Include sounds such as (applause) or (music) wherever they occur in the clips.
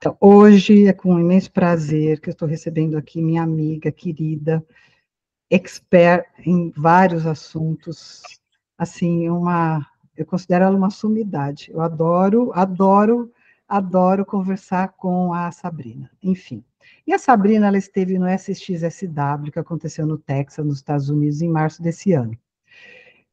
Então, hoje é com um imenso prazer que eu estou recebendo aqui minha amiga querida, expert em vários assuntos, assim, uma, eu considero ela uma sumidade. Eu adoro, adoro, adoro conversar com a Sabrina. Enfim. E a Sabrina, ela esteve no SXSW, que aconteceu no Texas, nos Estados Unidos, em março desse ano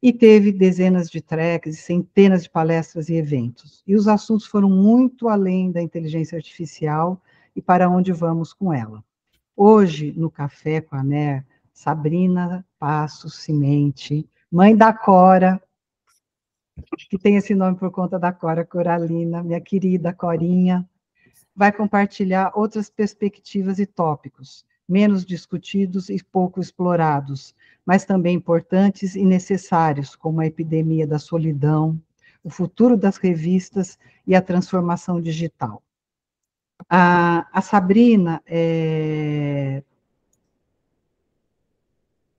e teve dezenas de tracks, centenas de palestras e eventos. E os assuntos foram muito além da inteligência artificial e para onde vamos com ela. Hoje, no Café com a Né, Sabrina Passo, Cimente, mãe da Cora, que tem esse nome por conta da Cora Coralina, minha querida Corinha, vai compartilhar outras perspectivas e tópicos menos discutidos e pouco explorados, mas também importantes e necessários, como a epidemia da solidão, o futuro das revistas e a transformação digital. A, a Sabrina é,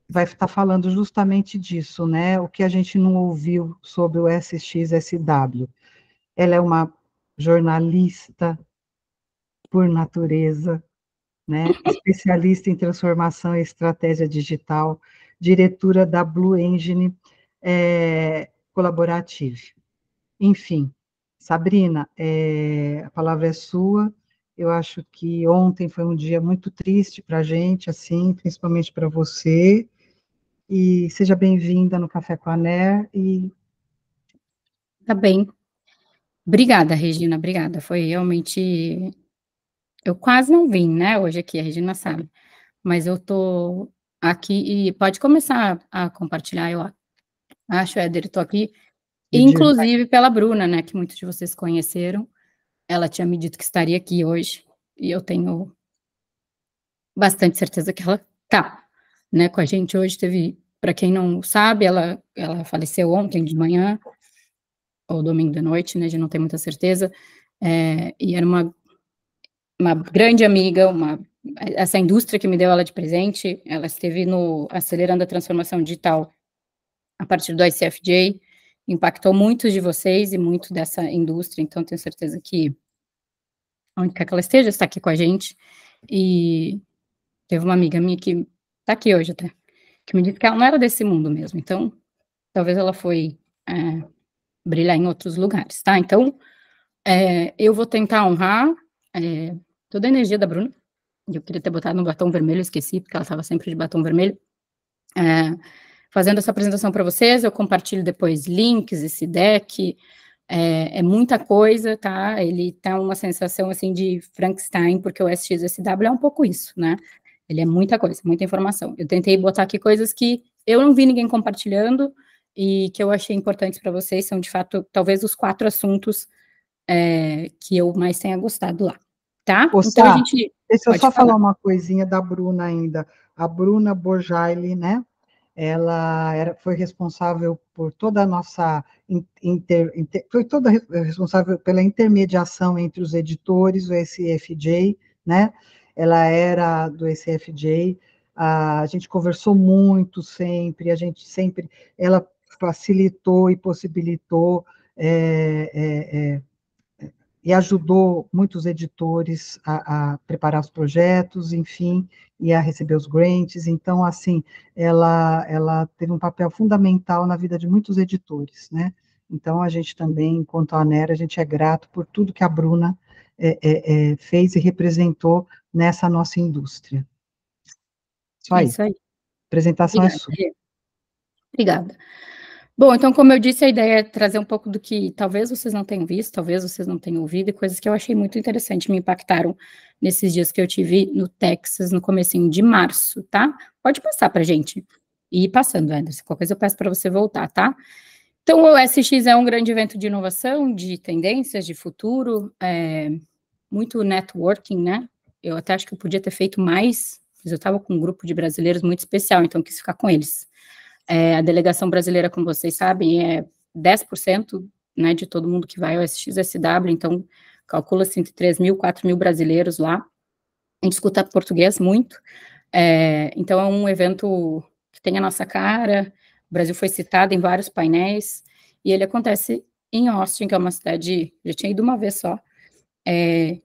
vai estar falando justamente disso, né? O que a gente não ouviu sobre o SXSW. Ela é uma jornalista por natureza, né? especialista em transformação e estratégia digital, diretora da Blue Engine é, Collaborative. Enfim, Sabrina, é, a palavra é sua. Eu acho que ontem foi um dia muito triste para a gente, assim, principalmente para você. E seja bem-vinda no Café com a NER. E... Tá bem. Obrigada, Regina, obrigada. Foi realmente eu quase não vim, né, hoje aqui, a Regina sabe, mas eu tô aqui e pode começar a compartilhar, eu acho, Éder, estou aqui, e inclusive pela Bruna, né, que muitos de vocês conheceram, ela tinha me dito que estaria aqui hoje, e eu tenho bastante certeza que ela tá, né, com a gente hoje, teve, para quem não sabe, ela, ela faleceu ontem de manhã, ou domingo de noite, né, a gente não tem muita certeza, é, e era uma uma grande amiga, uma essa indústria que me deu ela de presente, ela esteve no acelerando a transformação digital a partir do ICFJ, impactou muitos de vocês e muito dessa indústria, então tenho certeza que onde quer que ela esteja está aqui com a gente. E teve uma amiga minha que está aqui hoje até, que me disse que ela não era desse mundo mesmo, então talvez ela foi é, brilhar em outros lugares, tá? Então é, eu vou tentar honrar é, toda a energia da Bruna. Eu queria ter botado no batom vermelho, esqueci, porque ela estava sempre de batom vermelho. É, fazendo essa apresentação para vocês, eu compartilho depois links, esse deck. É, é, muita coisa, tá? Ele tá uma sensação assim de Frankenstein, porque o SXSW é um pouco isso, né? Ele é muita coisa, muita informação. Eu tentei botar aqui coisas que eu não vi ninguém compartilhando e que eu achei importantes para vocês. São, de fato, talvez os quatro assuntos é, que eu mais tenha gostado lá. Tá? então a gente. Deixa eu só falar. falar. uma coisinha da Bruna ainda. A Bruna Borjaile, né? Ela era, foi responsável por toda a nossa. Inter, inter, foi toda responsável pela intermediação entre os editores, o SFJ, né? Ela era do SFJ. A, a gente conversou muito sempre, a gente sempre. Ela facilitou e possibilitou é, é, é, e ajudou muitos editores a, a, preparar os projetos, enfim, e a receber os grants. Então, assim, ela, ela teve um papel fundamental na vida de muitos editores, né? Então, a gente também, enquanto a Nera, a gente é grato por tudo que a Bruna é, é, é, fez e representou nessa nossa indústria. Só é isso aí. Isso aí. A apresentação é Obrigada. é sua. Obrigada. Bom, então, como eu disse, a ideia é trazer um pouco do que talvez vocês não tenham visto, talvez vocês não tenham ouvido, e coisas que eu achei muito interessante, me impactaram nesses dias que eu tive no Texas, no comecinho de março, tá? Pode passar pra gente. E passando, Anderson, qualquer coisa eu peço para você voltar, tá? Então, o SX é um grande evento de inovação, de tendências, de futuro, é, muito networking, né? Eu até acho que eu podia ter feito mais, mas eu estava com um grupo de brasileiros muito especial, então quis ficar com eles. É, a delegação brasileira, como vocês sabem, é 10% né, de todo mundo que vai ao SXSW, então calcula-se entre 3 mil, 4 mil brasileiros lá. A gente escuta português muito, é, então é um evento que tem a nossa cara, o Brasil foi citado em vários painéis, e ele acontece em Austin, que é uma cidade, já tinha ido uma vez só, é,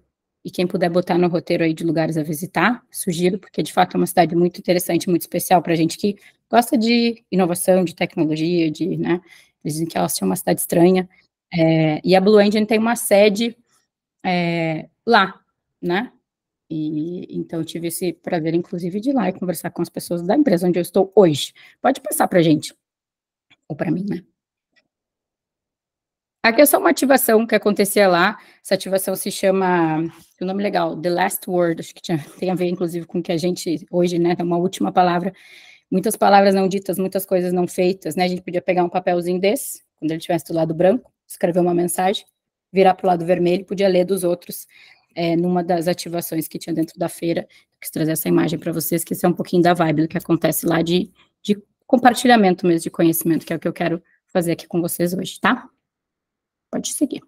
e quem puder botar no roteiro aí de lugares a visitar, sugiro, porque de fato é uma cidade muito interessante, muito especial para gente que gosta de inovação, de tecnologia, de, né, dizem que Austin é uma cidade estranha, é, e a Blue Engine tem uma sede é, lá, né, e, então eu tive esse prazer, inclusive, de ir lá e conversar com as pessoas da empresa onde eu estou hoje. Pode passar para gente, ou para mim, né? Aqui é só uma ativação que acontecia lá. Essa ativação se chama, o nome legal, The Last Word, acho que tinha, tem a ver, inclusive, com o que a gente hoje, né? É uma última palavra muitas palavras não ditas, muitas coisas não feitas, né? A gente podia pegar um papelzinho desse, quando ele estivesse do lado branco, escrever uma mensagem, virar para o lado vermelho, podia ler dos outros é, numa das ativações que tinha dentro da feira. Quis trazer essa imagem para vocês, que isso é um pouquinho da vibe do que acontece lá de, de compartilhamento mesmo de conhecimento, que é o que eu quero fazer aqui com vocês hoje, tá? Pode seguir.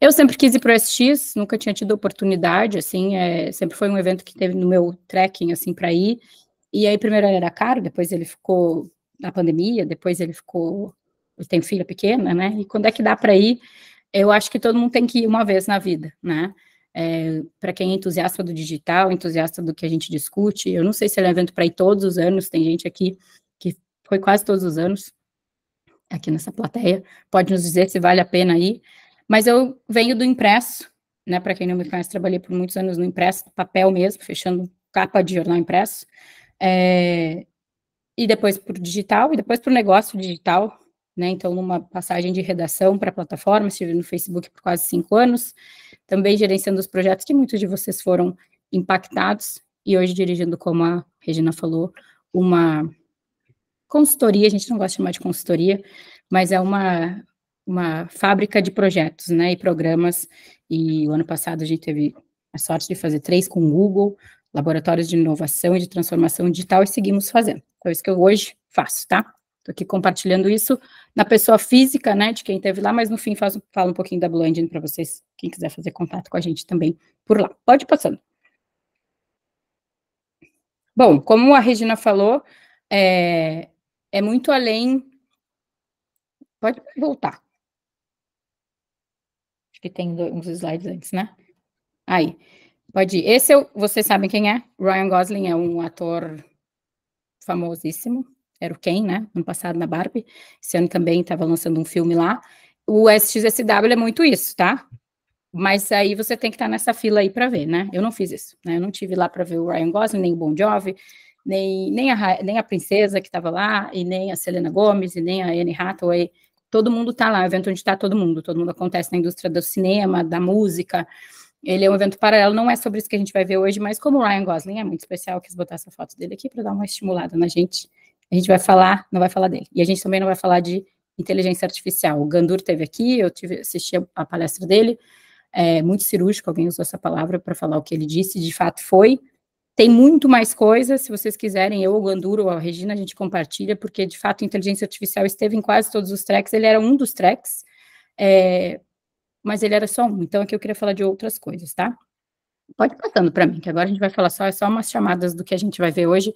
Eu sempre quis ir para o SX, nunca tinha tido oportunidade, assim, é, sempre foi um evento que teve no meu trekking, assim, para ir. E aí, primeiro ele era caro, depois ele ficou na pandemia, depois ele ficou. Ele tem filha pequena, né? E quando é que dá para ir? Eu acho que todo mundo tem que ir uma vez na vida, né? É, para quem é entusiasta do digital, entusiasta do que a gente discute, eu não sei se é um evento para ir todos os anos, tem gente aqui que foi quase todos os anos, aqui nessa plateia, pode nos dizer se vale a pena ir, mas eu venho do impresso, né, para quem não me conhece, trabalhei por muitos anos no impresso, papel mesmo, fechando capa de jornal impresso, é, e depois para o digital, e depois para o negócio digital, né? Então, numa passagem de redação para a plataforma, estive no Facebook por quase cinco anos, também gerenciando os projetos que muitos de vocês foram impactados, e hoje dirigindo, como a Regina falou, uma consultoria, a gente não gosta de chamar de consultoria, mas é uma, uma fábrica de projetos, né, e programas, e o ano passado a gente teve a sorte de fazer três com o Google, laboratórios de inovação e de transformação digital e seguimos fazendo. Então, é isso que eu hoje faço, tá? Estou aqui compartilhando isso na pessoa física, né, de quem esteve lá, mas no fim falo um pouquinho da Blue Engine para vocês, quem quiser fazer contato com a gente também por lá. Pode ir passando. Bom, como a Regina falou, é, é muito além. Pode voltar. Acho que tem uns slides antes, né? Aí. Pode ir. Esse eu, vocês sabem quem é? Ryan Gosling é um ator famosíssimo. Era o Ken, né? No passado na Barbie. Esse ano também estava lançando um filme lá. O SXSW é muito isso, tá? Mas aí você tem que estar tá nessa fila aí para ver, né? Eu não fiz isso, né? Eu não tive lá para ver o Ryan Gosling, nem o Bon Jovi, nem, nem, a, nem a princesa que estava lá, e nem a Selena Gomez, e nem a Anne Hathaway. Todo mundo está lá, é evento onde está todo mundo. Todo mundo acontece na indústria do cinema, da música, ele é um evento paralelo, não é sobre isso que a gente vai ver hoje, mas como o Ryan Gosling é muito especial, quis botar essa foto dele aqui para dar uma estimulada na gente. A gente vai falar, não vai falar dele. E a gente também não vai falar de inteligência artificial. O Gandur teve aqui, eu tive, assisti a, a palestra dele, é muito cirúrgico, alguém usou essa palavra para falar o que ele disse, de fato foi. Tem muito mais coisas, se vocês quiserem, eu, o Gandur ou a Regina, a gente compartilha, porque de fato a inteligência artificial esteve em quase todos os tracks, ele era um dos tracks. É, mas ele era só um. Então aqui eu queria falar de outras coisas, tá? Pode ir passando para mim, que agora a gente vai falar só, é só umas chamadas do que a gente vai ver hoje.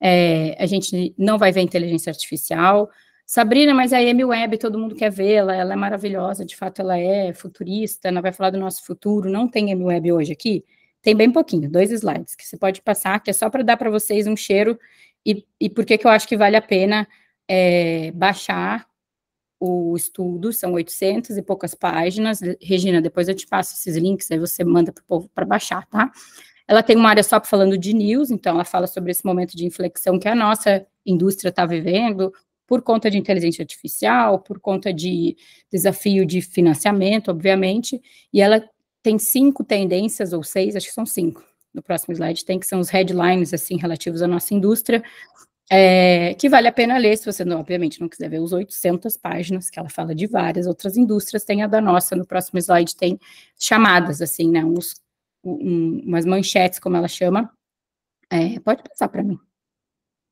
É, a gente não vai ver inteligência artificial. Sabrina, mas a Amy Web, todo mundo quer vê-la, ela é maravilhosa, de fato ela é futurista, ela vai falar do nosso futuro. Não tem Amy Web hoje aqui? Tem bem pouquinho, dois slides que você pode passar, que é só para dar para vocês um cheiro e, e por que eu acho que vale a pena é, baixar o estudo, são 800 e poucas páginas. Regina, depois eu te passo esses links, aí você manda para o povo para baixar, tá? Ela tem uma área só falando de news, então ela fala sobre esse momento de inflexão que a nossa indústria está vivendo, por conta de inteligência artificial, por conta de desafio de financiamento, obviamente, e ela tem cinco tendências, ou seis, acho que são cinco, no próximo slide tem, que são os headlines, assim, relativos à nossa indústria, é, que vale a pena ler, se você, não, obviamente, não quiser ver os 800 páginas, que ela fala de várias outras indústrias, tem a da nossa, no próximo slide tem chamadas, assim, né, uns, um, umas manchetes, como ela chama. É, pode passar para mim,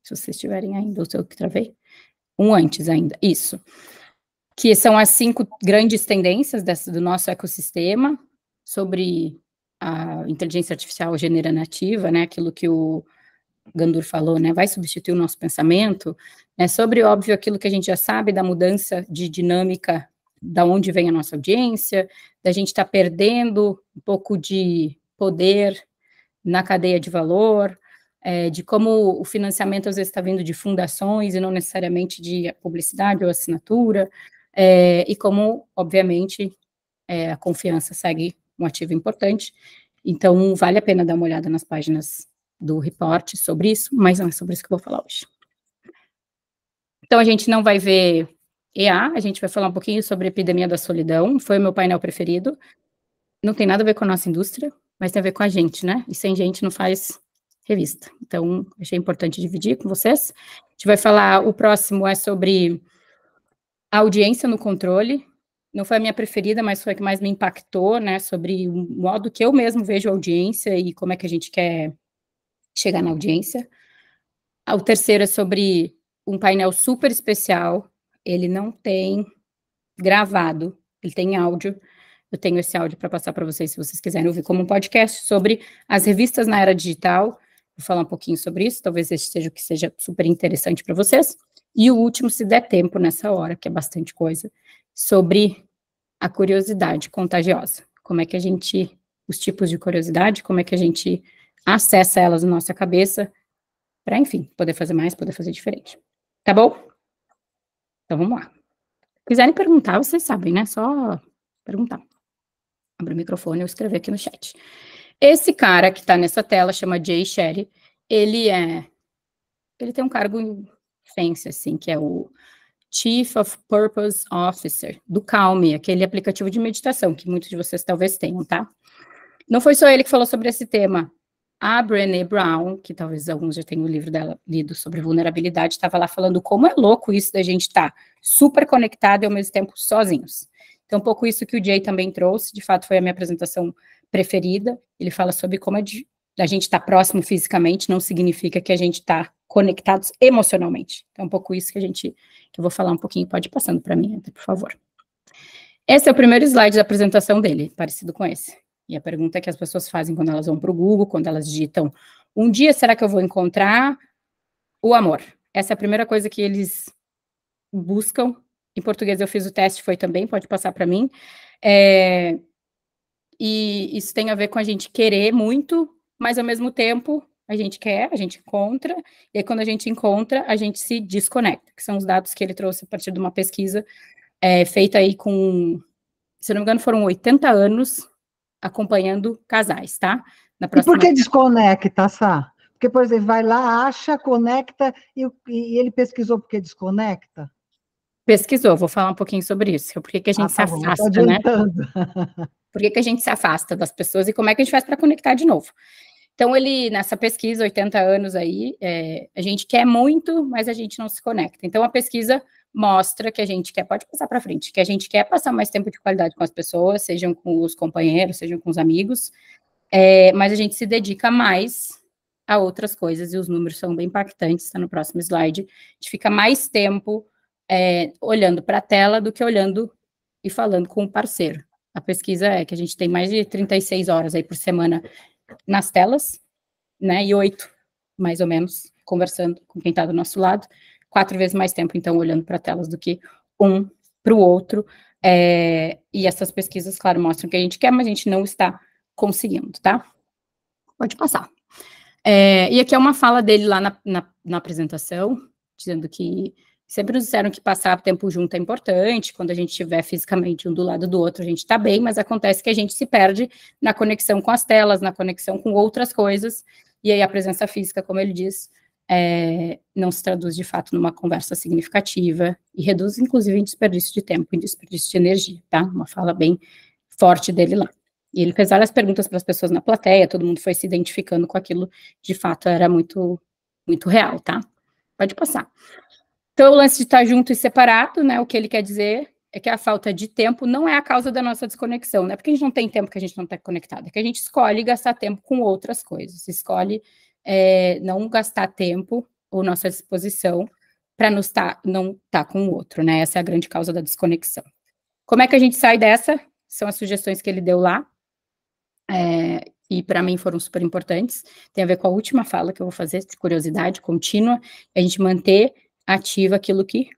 se vocês tiverem ainda, ou se eu que travei. Um antes ainda, isso. Que são as cinco grandes tendências dessa, do nosso ecossistema sobre a inteligência artificial generativa, né, aquilo que o Gandur falou, né, vai substituir o nosso pensamento, é sobre, óbvio, aquilo que a gente já sabe da mudança de dinâmica da onde vem a nossa audiência, da gente estar tá perdendo um pouco de poder na cadeia de valor, é, de como o financiamento às vezes está vindo de fundações e não necessariamente de publicidade ou assinatura, é, e como, obviamente, é, a confiança segue um ativo importante. Então, vale a pena dar uma olhada nas páginas do reporte sobre isso, mas não é sobre isso que eu vou falar hoje. Então, a gente não vai ver EA, a gente vai falar um pouquinho sobre a epidemia da solidão, foi o meu painel preferido. Não tem nada a ver com a nossa indústria, mas tem a ver com a gente, né? E sem gente não faz revista. Então, achei importante dividir com vocês. A gente vai falar, o próximo é sobre a audiência no controle. Não foi a minha preferida, mas foi a que mais me impactou, né? Sobre o modo que eu mesmo vejo a audiência e como é que a gente quer chegar na audiência. O terceiro é sobre um painel super especial. Ele não tem gravado, ele tem áudio. Eu tenho esse áudio para passar para vocês, se vocês quiserem ouvir, como um podcast sobre as revistas na era digital. Vou falar um pouquinho sobre isso, talvez esse seja o que seja super interessante para vocês. E o último, se der tempo nessa hora, que é bastante coisa, sobre a curiosidade contagiosa. Como é que a gente, os tipos de curiosidade, como é que a gente acessa elas na nossa cabeça, para, enfim, poder fazer mais, poder fazer diferente. Tá bom? Então vamos lá. Se quiserem perguntar, vocês sabem, né? Só perguntar. Abra o microfone e eu escrever aqui no chat. Esse cara que está nessa tela chama Jay Sherry. Ele é. Ele tem um cargo em fence, assim, que é o Chief of Purpose Officer, do Calme, aquele aplicativo de meditação que muitos de vocês talvez tenham, tá? Não foi só ele que falou sobre esse tema. A Brené Brown, que talvez alguns já tenham o livro dela lido sobre vulnerabilidade, estava lá falando como é louco isso da gente estar tá super conectado e ao mesmo tempo sozinhos. Então, um pouco isso que o Jay também trouxe, de fato foi a minha apresentação preferida. Ele fala sobre como é de, a gente estar tá próximo fisicamente não significa que a gente está conectados emocionalmente. Então, um pouco isso que a gente, que eu vou falar um pouquinho, pode ir passando para mim, por favor. Esse é o primeiro slide da apresentação dele, parecido com esse. E a pergunta que as pessoas fazem quando elas vão para o Google, quando elas digitam: um dia será que eu vou encontrar o amor? Essa é a primeira coisa que eles buscam. Em português eu fiz o teste, foi também, pode passar para mim. É, e isso tem a ver com a gente querer muito, mas ao mesmo tempo a gente quer, a gente encontra, e aí quando a gente encontra, a gente se desconecta, que são os dados que ele trouxe a partir de uma pesquisa é, feita aí com, se não me engano, foram 80 anos acompanhando casais, tá? Na próxima... E por que desconecta, Sá? Porque, por exemplo, vai lá, acha, conecta, e, e ele pesquisou por que desconecta? Pesquisou, vou falar um pouquinho sobre isso, é Por que a gente ah, tá se afasta, bom, né? (laughs) Por que, que a gente se afasta das pessoas e como é que a gente faz para conectar de novo? Então, ele, nessa pesquisa, 80 anos aí, é, a gente quer muito, mas a gente não se conecta. Então, a pesquisa mostra que a gente quer, pode passar para frente, que a gente quer passar mais tempo de qualidade com as pessoas, sejam com os companheiros, sejam com os amigos, é, mas a gente se dedica mais a outras coisas e os números são bem impactantes, está no próximo slide. A gente fica mais tempo é, olhando para a tela do que olhando e falando com o parceiro. A pesquisa é que a gente tem mais de 36 horas aí por semana nas telas, né, e oito, mais ou menos, conversando com quem está do nosso lado quatro vezes mais tempo, então, olhando para telas do que um para o outro. É, e essas pesquisas, claro, mostram o que a gente quer, mas a gente não está conseguindo, tá? Pode passar. É, e aqui é uma fala dele lá na, na, na apresentação, dizendo que sempre nos disseram que passar tempo junto é importante, quando a gente estiver fisicamente um do lado do outro, a gente está bem, mas acontece que a gente se perde na conexão com as telas, na conexão com outras coisas, e aí a presença física, como ele diz, é, não se traduz de fato numa conversa significativa e reduz, inclusive, em desperdício de tempo e desperdício de energia, tá? Uma fala bem forte dele lá. E ele fez várias perguntas para as pessoas na plateia, todo mundo foi se identificando com aquilo, de fato era muito, muito real, tá? Pode passar. Então, o lance de estar junto e separado, né? O que ele quer dizer é que a falta de tempo não é a causa da nossa desconexão, né? Porque a gente não tem tempo que a gente não está conectado, é que a gente escolhe gastar tempo com outras coisas, escolhe é, não gastar tempo ou nossa disposição para não estar não tá com o outro, né? Essa é a grande causa da desconexão. Como é que a gente sai dessa? São as sugestões que ele deu lá, é, e para mim foram super importantes. Tem a ver com a última fala que eu vou fazer, de curiosidade contínua, é a gente manter ativa aquilo que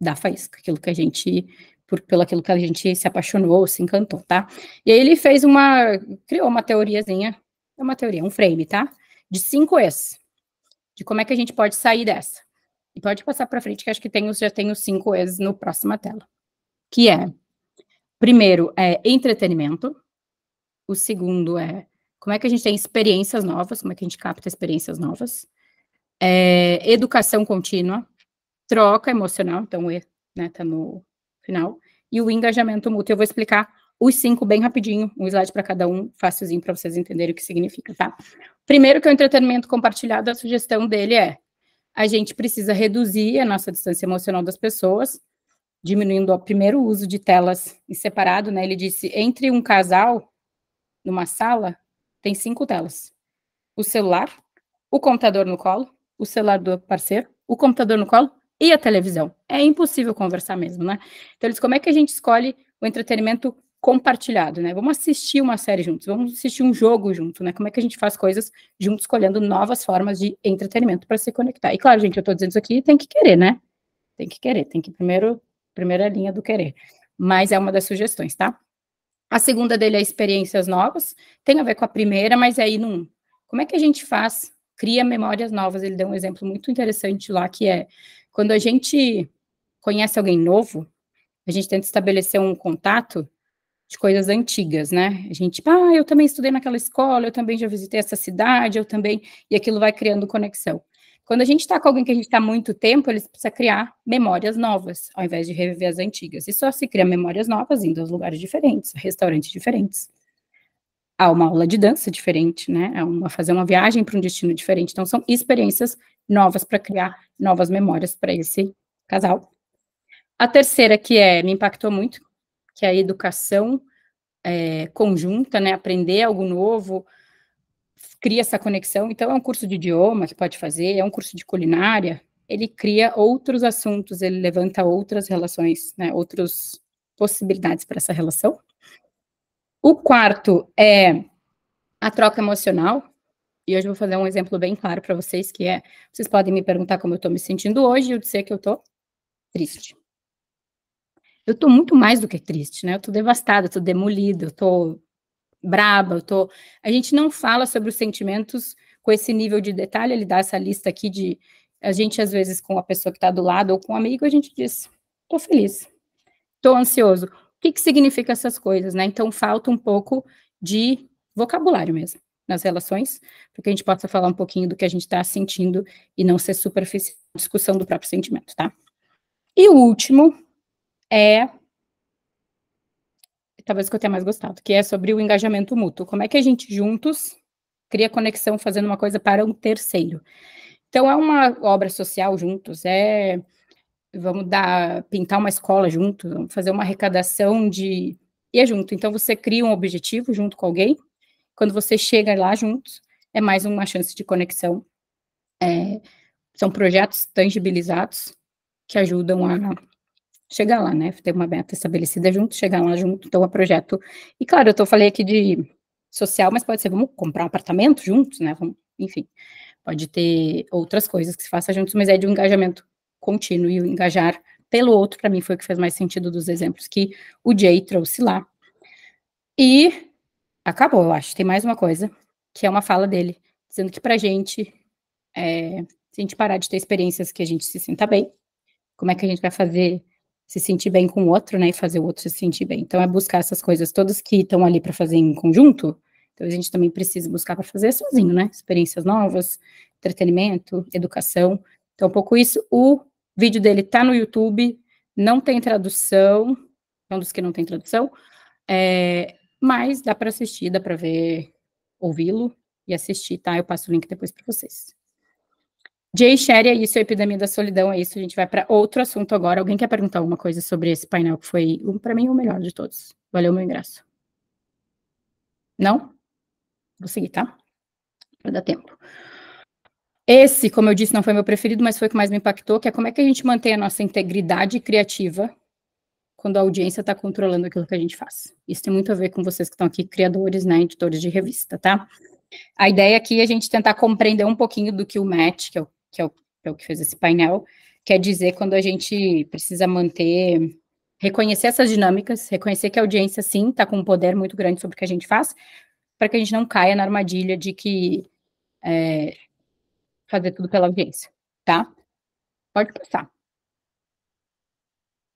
dá faísca, aquilo que a gente por, pelo aquilo que a gente se apaixonou, se encantou, tá? E aí ele fez uma, criou uma teoriazinha, é uma teoria, um frame, tá? de cinco E's, de como é que a gente pode sair dessa. E pode passar para frente, que acho que tem, já tem os cinco E's no próxima tela. Que é, primeiro, é entretenimento. O segundo é como é que a gente tem experiências novas, como é que a gente capta experiências novas. É, educação contínua, troca emocional, então o E está né, tá no final, e o engajamento mútuo. Eu vou explicar os cinco bem rapidinho, um slide para cada um, facilzinho para vocês entenderem o que significa, tá? Primeiro que é o entretenimento compartilhado, a sugestão dele é a gente precisa reduzir a nossa distância emocional das pessoas, diminuindo o primeiro uso de telas em separado, né? Ele disse, entre um casal, numa sala, tem cinco telas. O celular, o computador no colo, o celular do parceiro, o computador no colo e a televisão. É impossível conversar mesmo, né? Então, eles, como é que a gente escolhe o entretenimento compartilhado, né? Vamos assistir uma série juntos, vamos assistir um jogo junto, né? Como é que a gente faz coisas juntos, escolhendo novas formas de entretenimento para se conectar. E claro, gente, eu estou dizendo isso aqui, tem que querer, né? Tem que querer, tem que primeiro, primeira linha do querer. Mas é uma das sugestões, tá? A segunda dele é experiências novas, tem a ver com a primeira, mas é aí não. Como é que a gente faz? Cria memórias novas. Ele deu um exemplo muito interessante lá que é quando a gente conhece alguém novo, a gente tenta estabelecer um contato de coisas antigas, né? A gente, ah, eu também estudei naquela escola, eu também já visitei essa cidade, eu também, e aquilo vai criando conexão. Quando a gente está com alguém que a gente está há muito tempo, eles precisam criar memórias novas, ao invés de reviver as antigas. E só se cria memórias novas indo aos lugares diferentes, restaurantes diferentes. Há uma aula de dança diferente, né? É uma, fazer uma viagem para um destino diferente. Então, são experiências novas para criar novas memórias para esse casal. A terceira, que é, me impactou muito, que é a educação é, conjunta, né? Aprender algo novo, cria essa conexão. Então, é um curso de idioma que pode fazer, é um curso de culinária. Ele cria outros assuntos, ele levanta outras relações, né? Outras possibilidades para essa relação. O quarto é a troca emocional. E hoje eu vou fazer um exemplo bem claro para vocês, que é, vocês podem me perguntar como eu estou me sentindo hoje, e eu dizer que eu estou triste eu tô muito mais do que triste, né? Eu tô devastada, eu tô demolida, eu tô braba, eu tô. A gente não fala sobre os sentimentos com esse nível de detalhe, ele dá essa lista aqui de a gente às vezes com a pessoa que está do lado ou com um amigo, a gente diz: "Tô feliz. Tô ansioso". O que que significa essas coisas, né? Então falta um pouco de vocabulário mesmo nas relações, para que a gente possa falar um pouquinho do que a gente está sentindo e não ser superficial discussão do próprio sentimento, tá? E o último, é talvez que eu tenha mais gostado, que é sobre o engajamento mútuo. Como é que a gente juntos cria conexão fazendo uma coisa para um terceiro? Então é uma obra social juntos, é vamos dar pintar uma escola juntos, vamos fazer uma arrecadação de e é junto. Então você cria um objetivo junto com alguém. Quando você chega lá juntos, é mais uma chance de conexão. É, são projetos tangibilizados que ajudam a chegar lá, né? Ter uma meta estabelecida junto, chegar lá junto, então é projeto. E claro, eu tô, falei aqui de social, mas pode ser, vamos comprar um apartamento juntos, né? Vamos, enfim, pode ter outras coisas que se faça juntos, mas é de um engajamento contínuo e o engajar pelo outro, para mim, foi o que fez mais sentido dos exemplos que o Jay trouxe lá. E acabou, eu acho. Tem mais uma coisa, que é uma fala dele, dizendo que pra gente, é, se a gente parar de ter experiências que a gente se sinta bem, como é que a gente vai fazer se sentir bem com o outro, né? E fazer o outro se sentir bem. Então, é buscar essas coisas todas que estão ali para fazer em conjunto. Então, a gente também precisa buscar para fazer sozinho, né? Experiências novas, entretenimento, educação. Então, um pouco isso. O vídeo dele tá no YouTube, não tem tradução, é um dos que não tem tradução, é, mas dá para assistir, dá para ver, ouvi-lo e assistir, tá? Eu passo o link depois para vocês. Jay Sherry é isso, a epidemia da solidão é isso. A gente vai para outro assunto agora. Alguém quer perguntar alguma coisa sobre esse painel que foi, para mim, o melhor de todos? Valeu meu ingresso. Não? Vou seguir, tá? Para dar tempo. Esse, como eu disse, não foi meu preferido, mas foi o que mais me impactou, que é como é que a gente mantém a nossa integridade criativa quando a audiência está controlando aquilo que a gente faz. Isso tem muito a ver com vocês que estão aqui, criadores, né, editores de revista, tá? A ideia aqui é a gente tentar compreender um pouquinho do que o Matt, que é o que é o, é o que fez esse painel, quer dizer quando a gente precisa manter, reconhecer essas dinâmicas, reconhecer que a audiência, sim, está com um poder muito grande sobre o que a gente faz, para que a gente não caia na armadilha de que é, fazer tudo pela audiência, tá? Pode passar.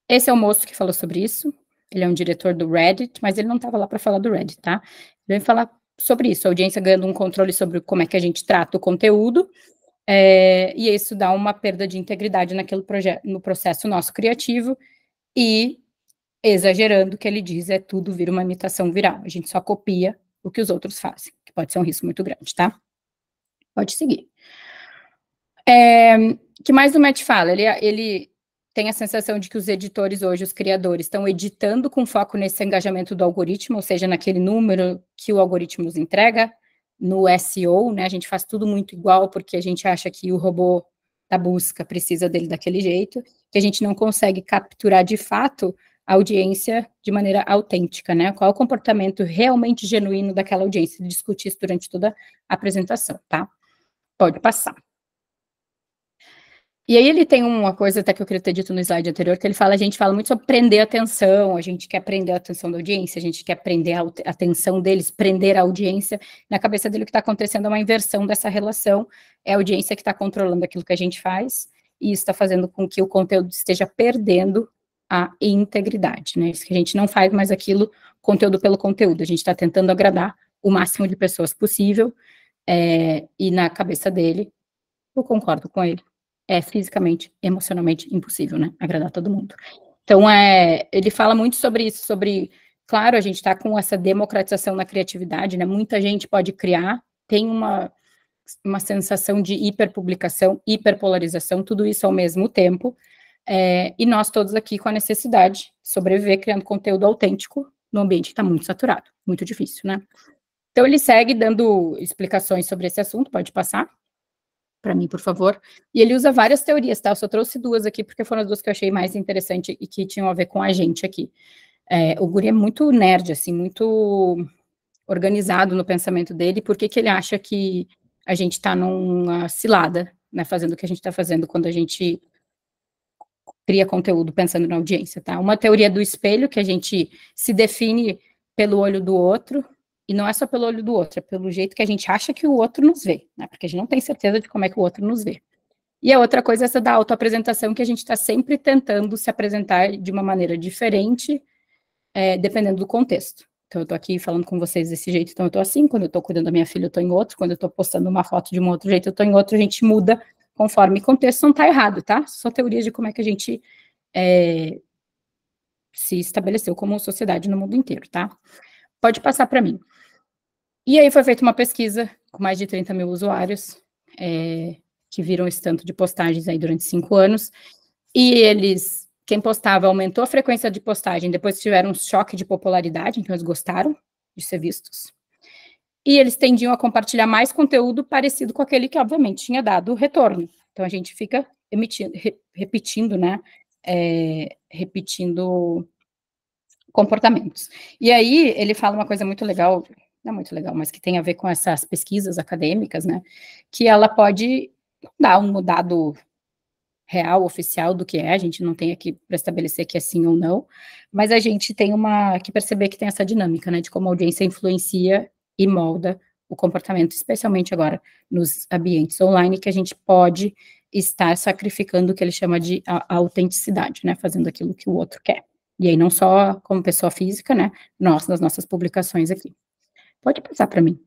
Esse é o moço que falou sobre isso. Ele é um diretor do Reddit, mas ele não estava lá para falar do Reddit, tá? Ele veio falar sobre isso, a audiência ganhando um controle sobre como é que a gente trata o conteúdo é, e isso dá uma perda de integridade naquele projeto, no processo nosso criativo e exagerando o que ele diz é tudo vira uma imitação viral. A gente só copia o que os outros fazem, que pode ser um risco muito grande, tá? Pode seguir. É, que mais o Matt fala? Ele, ele tem a sensação de que os editores hoje, os criadores, estão editando com foco nesse engajamento do algoritmo, ou seja, naquele número que o algoritmo nos entrega, no SEO, né? A gente faz tudo muito igual porque a gente acha que o robô da busca precisa dele daquele jeito, que a gente não consegue capturar de fato a audiência de maneira autêntica, né? Qual é o comportamento realmente genuíno daquela audiência? Discutir isso durante toda a apresentação, tá? Pode passar. E aí ele tem uma coisa até que eu queria ter dito no slide anterior, que ele fala, a gente fala muito sobre prender a atenção, a gente quer prender a atenção da audiência, a gente quer prender a atenção deles, prender a audiência. Na cabeça dele o que está acontecendo é uma inversão dessa relação, é a audiência que está controlando aquilo que a gente faz, e isso está fazendo com que o conteúdo esteja perdendo a integridade, né? Isso que a gente não faz mais aquilo conteúdo pelo conteúdo, a gente está tentando agradar o máximo de pessoas possível, é, e na cabeça dele, eu concordo com ele é fisicamente, emocionalmente impossível, né? Agradar todo mundo. Então, é, ele fala muito sobre isso, sobre, claro, a gente está com essa democratização na criatividade, né? Muita gente pode criar, tem uma, uma sensação de hiperpublicação, hiperpolarização, tudo isso ao mesmo tempo. É, e nós todos aqui com a necessidade de sobreviver criando conteúdo autêntico no ambiente que está muito saturado, muito difícil, né? Então ele segue dando explicações sobre esse assunto, pode passar para mim, por favor. E ele usa várias teorias, tá? Eu só trouxe duas aqui porque foram as duas que eu achei mais interessante e que tinham a ver com a gente aqui. É, o Guri é muito nerd, assim, muito organizado no pensamento dele. Por que, que ele acha que a gente está numa cilada, né? Fazendo o que a gente está fazendo quando a gente cria conteúdo pensando na audiência, tá? Uma teoria do espelho que a gente se define pelo olho do outro, e não é só pelo olho do outro, é pelo jeito que a gente acha que o outro nos vê, né? Porque a gente não tem certeza de como é que o outro nos vê. E a outra coisa é essa da autoapresentação, que a gente está sempre tentando se apresentar de uma maneira diferente, é, dependendo do contexto. Então, eu estou aqui falando com vocês desse jeito, então eu estou assim. Quando eu estou cuidando da minha filha, eu estou em outro. Quando eu estou postando uma foto de um outro jeito, eu estou em outro. A gente muda conforme contexto. Não está errado, tá? Só teorias de como é que a gente é, se estabeleceu como sociedade no mundo inteiro, tá? Pode passar para mim. E aí foi feita uma pesquisa com mais de 30 mil usuários é, que viram esse tanto de postagens aí durante cinco anos. E eles, quem postava aumentou a frequência de postagem, depois tiveram um choque de popularidade, então eles gostaram de ser vistos. E eles tendiam a compartilhar mais conteúdo parecido com aquele que, obviamente, tinha dado retorno. Então a gente fica emitindo, re, repetindo, né? É, repetindo comportamentos. E aí ele fala uma coisa muito legal não é muito legal, mas que tem a ver com essas pesquisas acadêmicas, né? Que ela pode dar um dado real, oficial do que é, a gente não tem aqui para estabelecer que é sim ou não, mas a gente tem uma que perceber que tem essa dinâmica, né, de como a audiência influencia e molda o comportamento, especialmente agora nos ambientes online, que a gente pode estar sacrificando o que ele chama de autenticidade, né, fazendo aquilo que o outro quer. E aí não só como pessoa física, né, nós nas nossas publicações aqui. Pode passar para mim.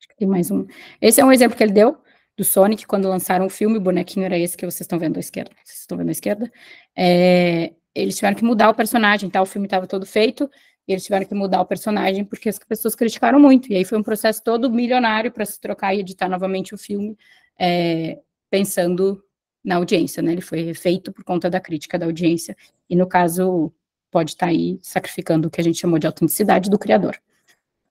Acho que tem mais um. Esse é um exemplo que ele deu do Sonic quando lançaram o filme. O bonequinho era esse que vocês estão vendo à esquerda. Vocês estão vendo à esquerda. É, eles tiveram que mudar o personagem, tá? O filme estava todo feito e eles tiveram que mudar o personagem porque as pessoas criticaram muito. E aí foi um processo todo milionário para se trocar e editar novamente o filme, é, pensando na audiência, né? Ele foi feito por conta da crítica da audiência. E no caso, pode estar tá aí sacrificando o que a gente chamou de autenticidade do criador.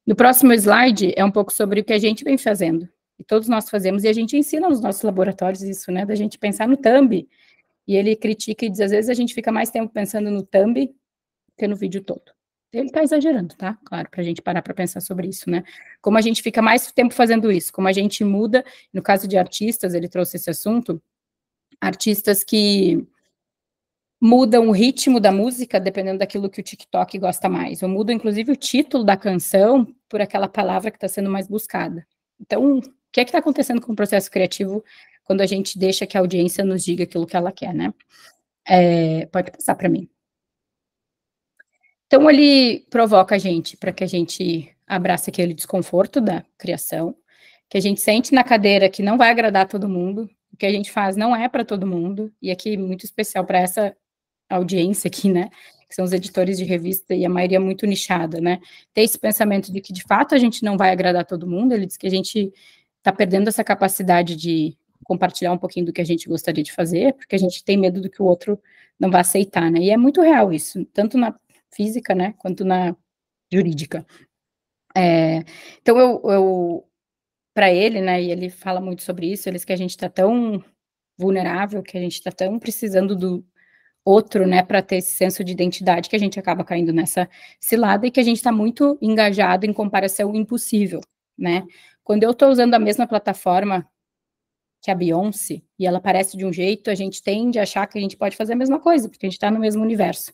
No próximo slide é um pouco sobre o que a gente vem fazendo. E todos nós fazemos, e a gente ensina nos nossos laboratórios isso, né? Da gente pensar no thumb. E ele critica e diz, às vezes a gente fica mais tempo pensando no thumb que no vídeo todo. Ele está exagerando, tá? Claro, para a gente parar para pensar sobre isso, né? Como a gente fica mais tempo fazendo isso, como a gente muda, no caso de artistas, ele trouxe esse assunto, artistas que mudam o ritmo da música, dependendo daquilo que o TikTok gosta mais. Ou mudam, inclusive, o título da canção por aquela palavra que está sendo mais buscada. Então, o que é que está acontecendo com o processo criativo quando a gente deixa que a audiência nos diga aquilo que ela quer, né? É, pode passar para mim. Então, ele provoca a gente para que a gente abrace aquele desconforto da criação, que a gente sente na cadeira que não vai agradar todo mundo, o que a gente faz não é para todo mundo, e aqui é muito especial para essa audiência aqui, né? Que são os editores de revista e a maioria muito nichada, né? Ter esse pensamento de que, de fato, a gente não vai agradar todo mundo, ele diz que a gente está perdendo essa capacidade de compartilhar um pouquinho do que a gente gostaria de fazer, porque a gente tem medo do que o outro não vai aceitar, né? E é muito real isso, tanto na física, né, quanto na jurídica. É, então, eu, eu para ele, né, e ele fala muito sobre isso, eles que a gente está tão vulnerável, que a gente está tão precisando do, outro, né, para ter esse senso de identidade que a gente acaba caindo nessa cilada e que a gente está muito engajado em comparação impossível, né? Quando eu estou usando a mesma plataforma que a Beyoncé e ela aparece de um jeito, a gente tende a achar que a gente pode fazer a mesma coisa, porque a gente está no mesmo universo.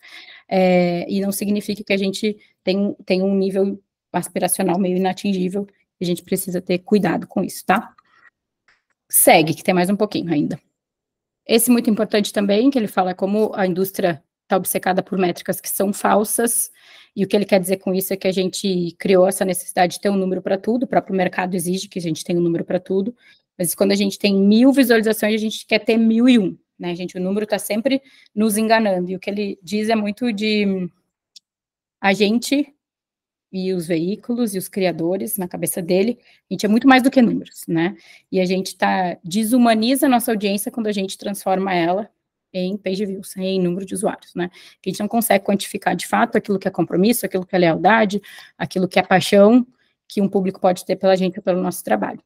É, e não significa que a gente tem, tem um nível aspiracional meio inatingível, a gente precisa ter cuidado com isso, tá? Segue, que tem mais um pouquinho ainda. Esse muito importante também, que ele fala como a indústria está obcecada por métricas que são falsas, e o que ele quer dizer com isso é que a gente criou essa necessidade de ter um número para tudo, o próprio mercado exige que a gente tenha um número para tudo, mas quando a gente tem mil visualizações, a gente quer ter mil e um, né, gente? O número está sempre nos enganando, e o que ele diz é muito de hum, a gente e os veículos e os criadores na cabeça dele, a gente é muito mais do que números, né? E a gente tá, desumaniza a nossa audiência quando a gente transforma ela em page views, em número de usuários, né? Que a gente não consegue quantificar de fato aquilo que é compromisso, aquilo que é lealdade, aquilo que é paixão que um público pode ter pela gente ou pelo nosso trabalho.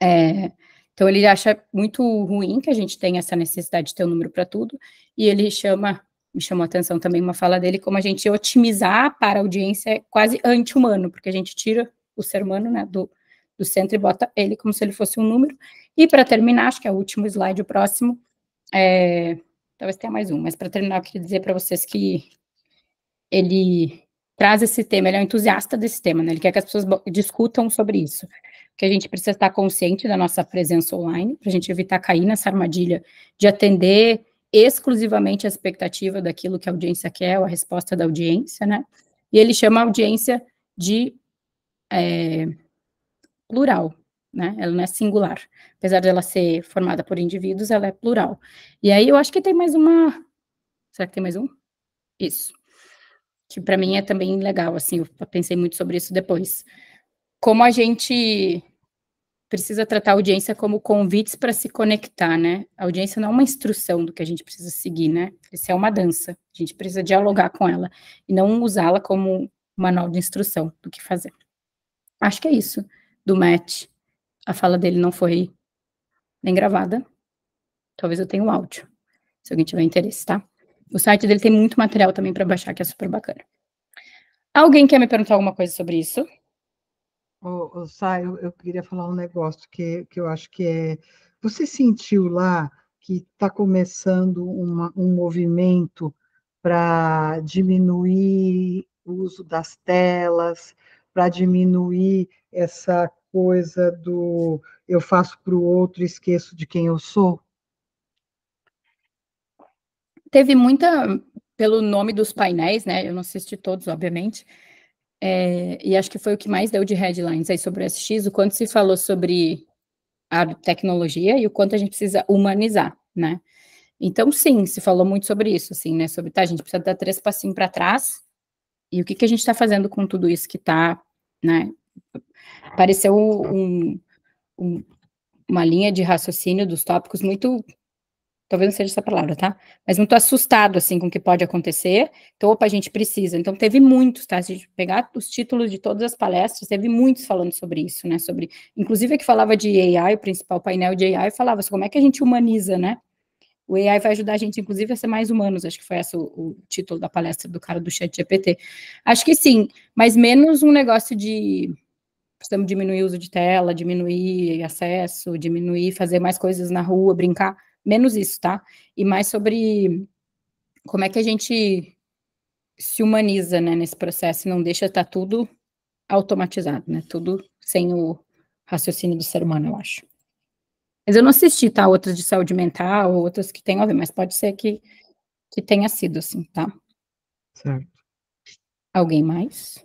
É, então ele acha muito ruim que a gente tenha essa necessidade de ter um número para tudo e ele chama me chamou a atenção também uma fala dele, como a gente otimizar para a audiência é quase anti-humano, porque a gente tira o ser humano né, do, do centro e bota ele como se ele fosse um número. E para terminar, acho que é o último slide, o próximo, é, talvez tenha mais um, mas para terminar, eu queria dizer para vocês que ele traz esse tema, ele é um entusiasta desse tema, né? ele quer que as pessoas discutam sobre isso, que a gente precisa estar consciente da nossa presença online, para a gente evitar cair nessa armadilha de atender exclusivamente a expectativa daquilo que a audiência quer, ou a resposta da audiência, né? E ele chama a audiência de é, plural, né? Ela não é singular. Apesar dela ser formada por indivíduos, ela é plural. E aí eu acho que tem mais uma. Será que tem mais um? Isso. Que para mim é também legal, assim, eu pensei muito sobre isso depois. Como a gente precisa tratar a audiência como convites para se conectar, né? A audiência não é uma instrução do que a gente precisa seguir, né? Isso é uma dança. A gente precisa dialogar com ela e não usá-la como manual de instrução do que fazer. Acho que é isso do Matt. A fala dele não foi nem gravada. Talvez eu tenha o um áudio, se alguém tiver interesse, tá? O site dele tem muito material também para baixar, que é super bacana. Alguém quer me perguntar alguma coisa sobre isso? Oh, oh, Sai, eu, eu, queria falar um negócio que, que eu acho que é. Você sentiu lá que está começando uma, um movimento para diminuir o uso das telas, para diminuir essa coisa do eu faço para o outro e esqueço de quem eu sou? Teve muita, pelo nome dos painéis, né? Eu não assisti todos, obviamente é, e acho que foi o que mais deu de headlines aí sobre o SX, o quanto se falou sobre a tecnologia e o quanto a gente precisa humanizar, né? Então, sim, se falou muito sobre isso, assim, né? Sobre, tá, a gente precisa dar três passinhos para trás e o que, que a gente está fazendo com tudo isso que está, né? Pareceu um, um, uma linha de raciocínio dos tópicos muito talvez não seja essa palavra, tá? Mas não tô assustado, assim, com o que pode acontecer. Então, opa, a gente precisa. Então, teve muitos, tá? Se a gente pegar os títulos de todas as palestras, teve muitos falando sobre isso, né? Sobre, inclusive, que falava de AI, o principal painel de AI, falava assim, como é que a gente humaniza, né? O AI vai ajudar a gente, inclusive, a ser mais humanos. Acho que foi esse o, o título da palestra do cara do chat GPT. Acho que sim, mas menos um negócio de precisamos diminuir o uso de tela, diminuir acesso, diminuir, fazer mais coisas na rua, brincar menos isso, tá? E mais sobre como é que a gente se humaniza, né, nesse processo e não deixa estar tá tudo automatizado, né? Tudo sem o raciocínio do ser humano, eu acho. Mas eu não assisti, tá? Outras de saúde mental, outras que tem a ver, mas pode ser que, que tenha sido, assim, tá? Certo. Alguém mais?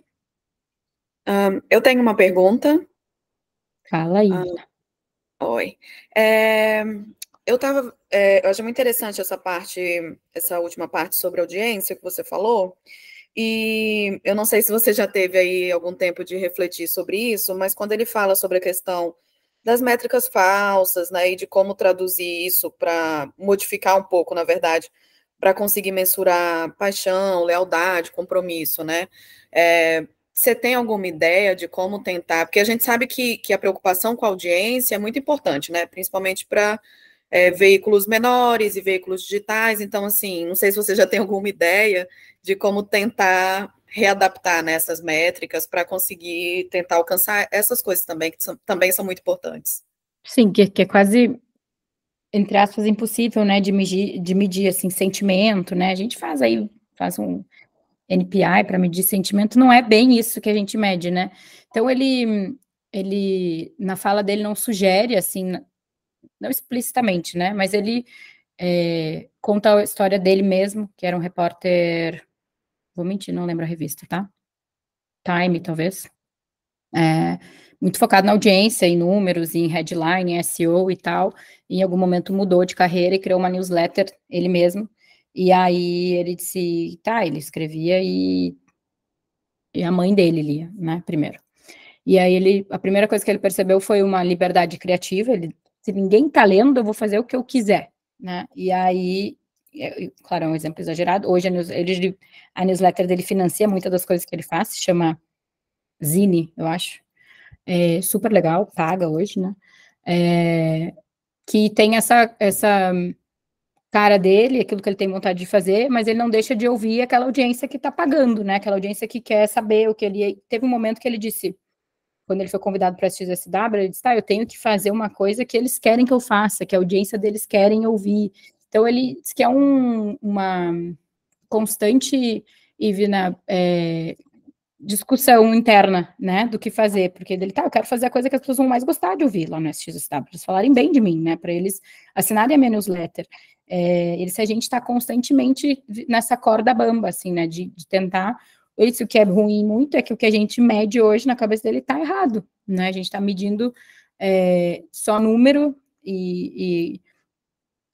Um, eu tenho uma pergunta. Fala aí. Um, ah, oi. É, eu estava. É, eu achei muito interessante essa parte, essa última parte sobre audiência que você falou. E eu não sei se você já teve aí algum tempo de refletir sobre isso, mas quando ele fala sobre a questão das métricas falsas, né, e de como traduzir isso para modificar um pouco, na verdade, para conseguir mensurar paixão, lealdade, compromisso, né? É, você tem alguma ideia de como tentar? Porque a gente sabe que, que a preocupação com a audiência é muito importante, né? Principalmente para é, veículos menores e veículos digitais. Então, assim, não sei se você já tem alguma ideia de como tentar readaptar nessas né, métricas para conseguir tentar alcançar essas coisas também, que são, também são muito importantes. Sim, que, que é quase, entre aspas, impossível, né, de medir, de medir, assim, sentimento, né, a gente faz aí, faz um NPI para medir sentimento, não é bem isso que a gente mede, né, então ele, ele, na fala dele, não sugere, assim, não explicitamente, né? Mas ele é, conta a história dele mesmo, que era um repórter. Vou mentir, não lembro a revista, tá? Time, talvez. É, muito focado na audiência, em números, em headline, em SEO e tal. E em algum momento mudou de carreira e criou uma newsletter, ele mesmo. E aí ele disse, tá, ele escrevia e, e a mãe dele lia, né, primeiro. E aí ele, a primeira coisa que ele percebeu foi uma liberdade criativa, ele se ninguém está lendo, eu vou fazer o que eu quiser, né? E aí, é, claro, é um exemplo exagerado. Hoje a, news, ele, a newsletter dele financia muitas das coisas que ele faz, se chama Zine, eu acho. É super legal, paga hoje, né? É, que tem essa, essa cara dele, aquilo que ele tem vontade de fazer, mas ele não deixa de ouvir aquela audiência que está pagando, né? Aquela audiência que quer saber o que ele. Teve um momento que ele disse: quando ele foi convidado para assistir o SW, ele disse, tá, eu tenho que fazer uma coisa que eles querem que eu faça, que a audiência deles querem ouvir. Então, ele disse que é um, uma constante, Ivina, é, discussão interna, né, do que fazer, porque ele tá, eu quero fazer a coisa que as pessoas vão mais gostar de ouvir lá no SXSW, para eles falarem bem de mim, né, para eles assinarem a minha newsletter. É, ele se a gente está constantemente nessa corda bamba, assim, né, de, de tentar isso que é ruim muito é que o que a gente mede hoje na cabeça dele está errado, né? A gente está medindo é, só número e,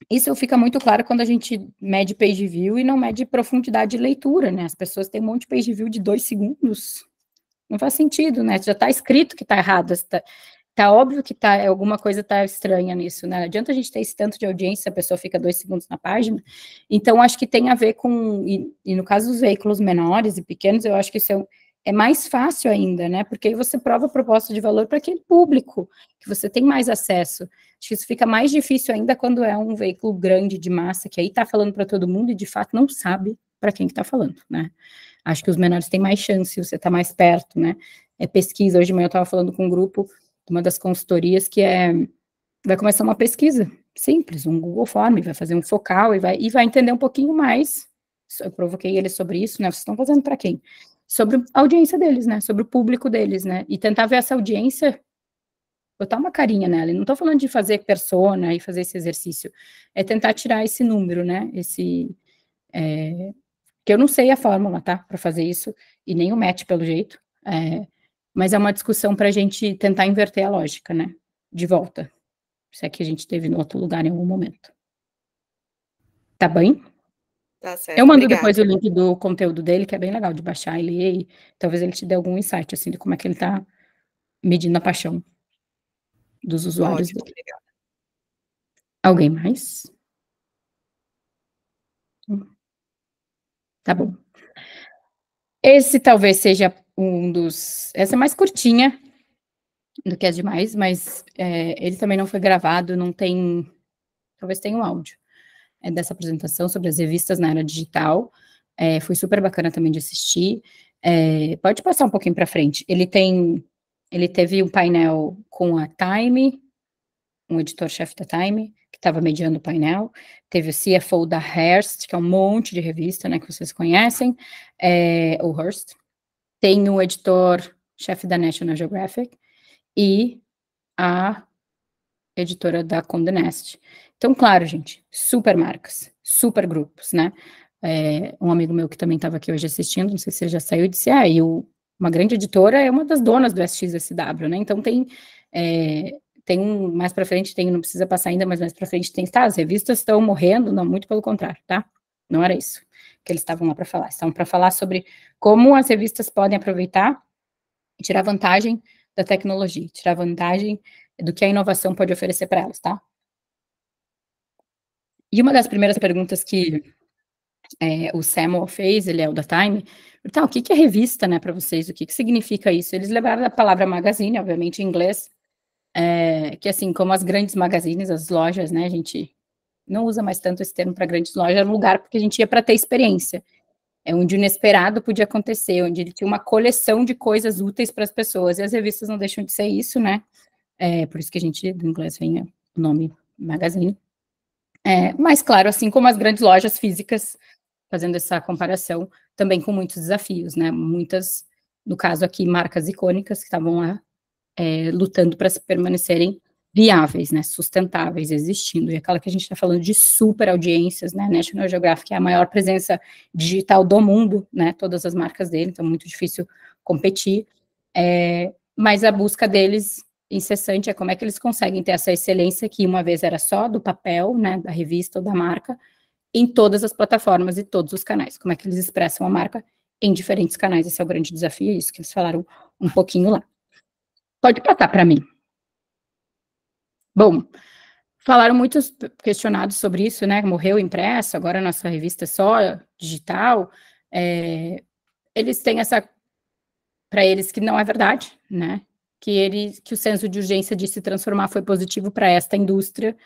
e isso fica muito claro quando a gente mede page view e não mede profundidade de leitura, né? As pessoas têm um monte de page view de dois segundos. Não faz sentido, né? Já está escrito que está errado. Tá óbvio que tá, alguma coisa tá estranha nisso, né? Não adianta a gente ter esse tanto de audiência, a pessoa fica dois segundos na página. Então, acho que tem a ver com. E, e no caso dos veículos menores e pequenos, eu acho que isso é, é mais fácil ainda, né? Porque aí você prova a proposta de valor para aquele público, que você tem mais acesso. Acho que isso fica mais difícil ainda quando é um veículo grande de massa, que aí tá falando para todo mundo e de fato não sabe para quem que tá falando, né? Acho que os menores têm mais chance, você tá mais perto, né? É pesquisa. Hoje de manhã eu estava falando com um grupo uma das consultorias que é vai começar uma pesquisa simples, um Google Form, vai fazer um focal e vai, e vai entender um pouquinho mais. Eu provoquei ele sobre isso, né? Vocês estão fazendo para quem? Sobre a audiência deles, né? Sobre o público deles, né? E tentar ver essa audiência, botar uma carinha nela. E não estou falando de fazer persona e fazer esse exercício. É tentar tirar esse número, né? Esse. É, que eu não sei a fórmula, tá? Para fazer isso, e nem o match, pelo jeito. É, mas é uma discussão para a gente tentar inverter a lógica, né? De volta. Se é que a gente teve no outro lugar em algum momento. Tá bem? Tá certo. Eu mando obrigada. depois o link do conteúdo dele, que é bem legal de baixar e ler. E talvez ele te dê algum insight, assim, de como é que ele está medindo a paixão dos usuários Ótimo, dele. Alguém mais? Tá bom. Esse talvez seja um dos. Essa é mais curtinha do que as demais, mas é, ele também não foi gravado, não tem. Talvez tenha um áudio é, dessa apresentação sobre as revistas na era digital. É, foi super bacana também de assistir. É, pode passar um pouquinho para frente. Ele tem. Ele teve um painel com a Time, um editor-chefe da Time, que estava mediando o painel. Teve o CFO da Hearst, que é um monte de revista, né, que vocês conhecem, é, ou Hearst, tem o editor-chefe da National Geographic e a editora da Condé Nast. Então, claro, gente, super marcas, super grupos, né? É, um amigo meu que também estava aqui hoje assistindo, não sei se já saiu, disse, ah, e o, uma grande editora é uma das donas do SXSW, né? Então tem, é, tem um, mais para frente tem, não precisa passar ainda, mas mais para frente tem, tá, as revistas estão morrendo, não, muito pelo contrário, tá? Não era isso que eles estavam lá para falar. Estavam para falar sobre como as revistas podem aproveitar e tirar vantagem da tecnologia, tirar vantagem do que a inovação pode oferecer para elas, tá? E uma das primeiras perguntas que é, o Samuel fez, ele é o da Time, então, o que, que é revista, né, para vocês? O que, que significa isso? Eles levaram a palavra magazine, obviamente, em inglês, é, que assim, como as grandes magazines, as lojas, né, a gente não usa mais tanto esse termo para grandes lojas, era um lugar porque a gente ia para ter experiência. É onde o inesperado podia acontecer, onde ele tinha uma coleção de coisas úteis para as pessoas. E as revistas não deixam de ser isso, né? É, por isso que a gente, do inglês, vem o nome Magazine. É, mas, claro, assim como as grandes lojas físicas, fazendo essa comparação, também com muitos desafios, né? Muitas, no caso aqui, marcas icônicas que estavam lá é, lutando para se permanecerem viáveis, né, sustentáveis existindo, e é aquela que a gente está falando de super audiências, né, National Geographic é a maior presença digital do mundo, né, todas as marcas dele, então é muito difícil competir, é, mas a busca deles incessante é como é que eles conseguem ter essa excelência que uma vez era só do papel, né, da revista ou da marca, em todas as plataformas e todos os canais, como é que eles expressam a marca em diferentes canais, esse é o grande desafio, é isso que eles falaram um pouquinho lá. Pode passar para mim. Bom, falaram muitos questionados sobre isso, né? Morreu impresso, agora a nossa revista é só digital. É, eles têm essa para eles que não é verdade, né? Que ele que o senso de urgência de se transformar foi positivo para esta indústria,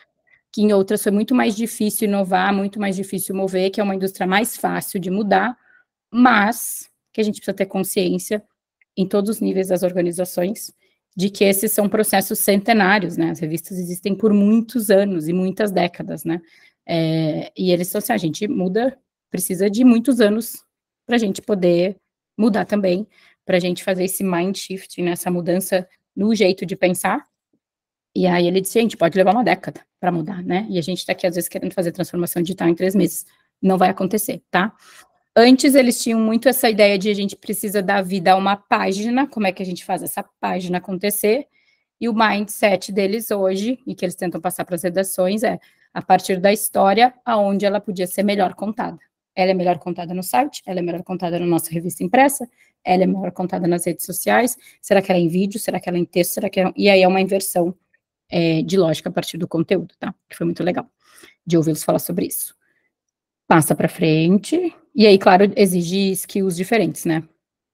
que em outras foi muito mais difícil inovar, muito mais difícil mover, que é uma indústria mais fácil de mudar, mas que a gente precisa ter consciência em todos os níveis das organizações de que esses são processos centenários, né? As revistas existem por muitos anos e muitas décadas, né? É, e eles são assim, a ah, gente muda, precisa de muitos anos para a gente poder mudar também, para a gente fazer esse mind shift, né? essa mudança no jeito de pensar. E aí ele disse, a gente, pode levar uma década para mudar, né? E a gente está aqui, às vezes, querendo fazer transformação digital em três meses. Não vai acontecer, tá? Antes eles tinham muito essa ideia de a gente precisa dar vida a uma página, como é que a gente faz essa página acontecer? E o mindset deles hoje, e que eles tentam passar para as redações, é a partir da história, aonde ela podia ser melhor contada. Ela é melhor contada no site, ela é melhor contada na nossa revista impressa, ela é melhor contada nas redes sociais. Será que ela é em vídeo? Será que ela é em texto? Será que é... E aí é uma inversão é, de lógica a partir do conteúdo, tá? Que foi muito legal de ouvi-los falar sobre isso passa para frente, e aí, claro, exige skills diferentes, né?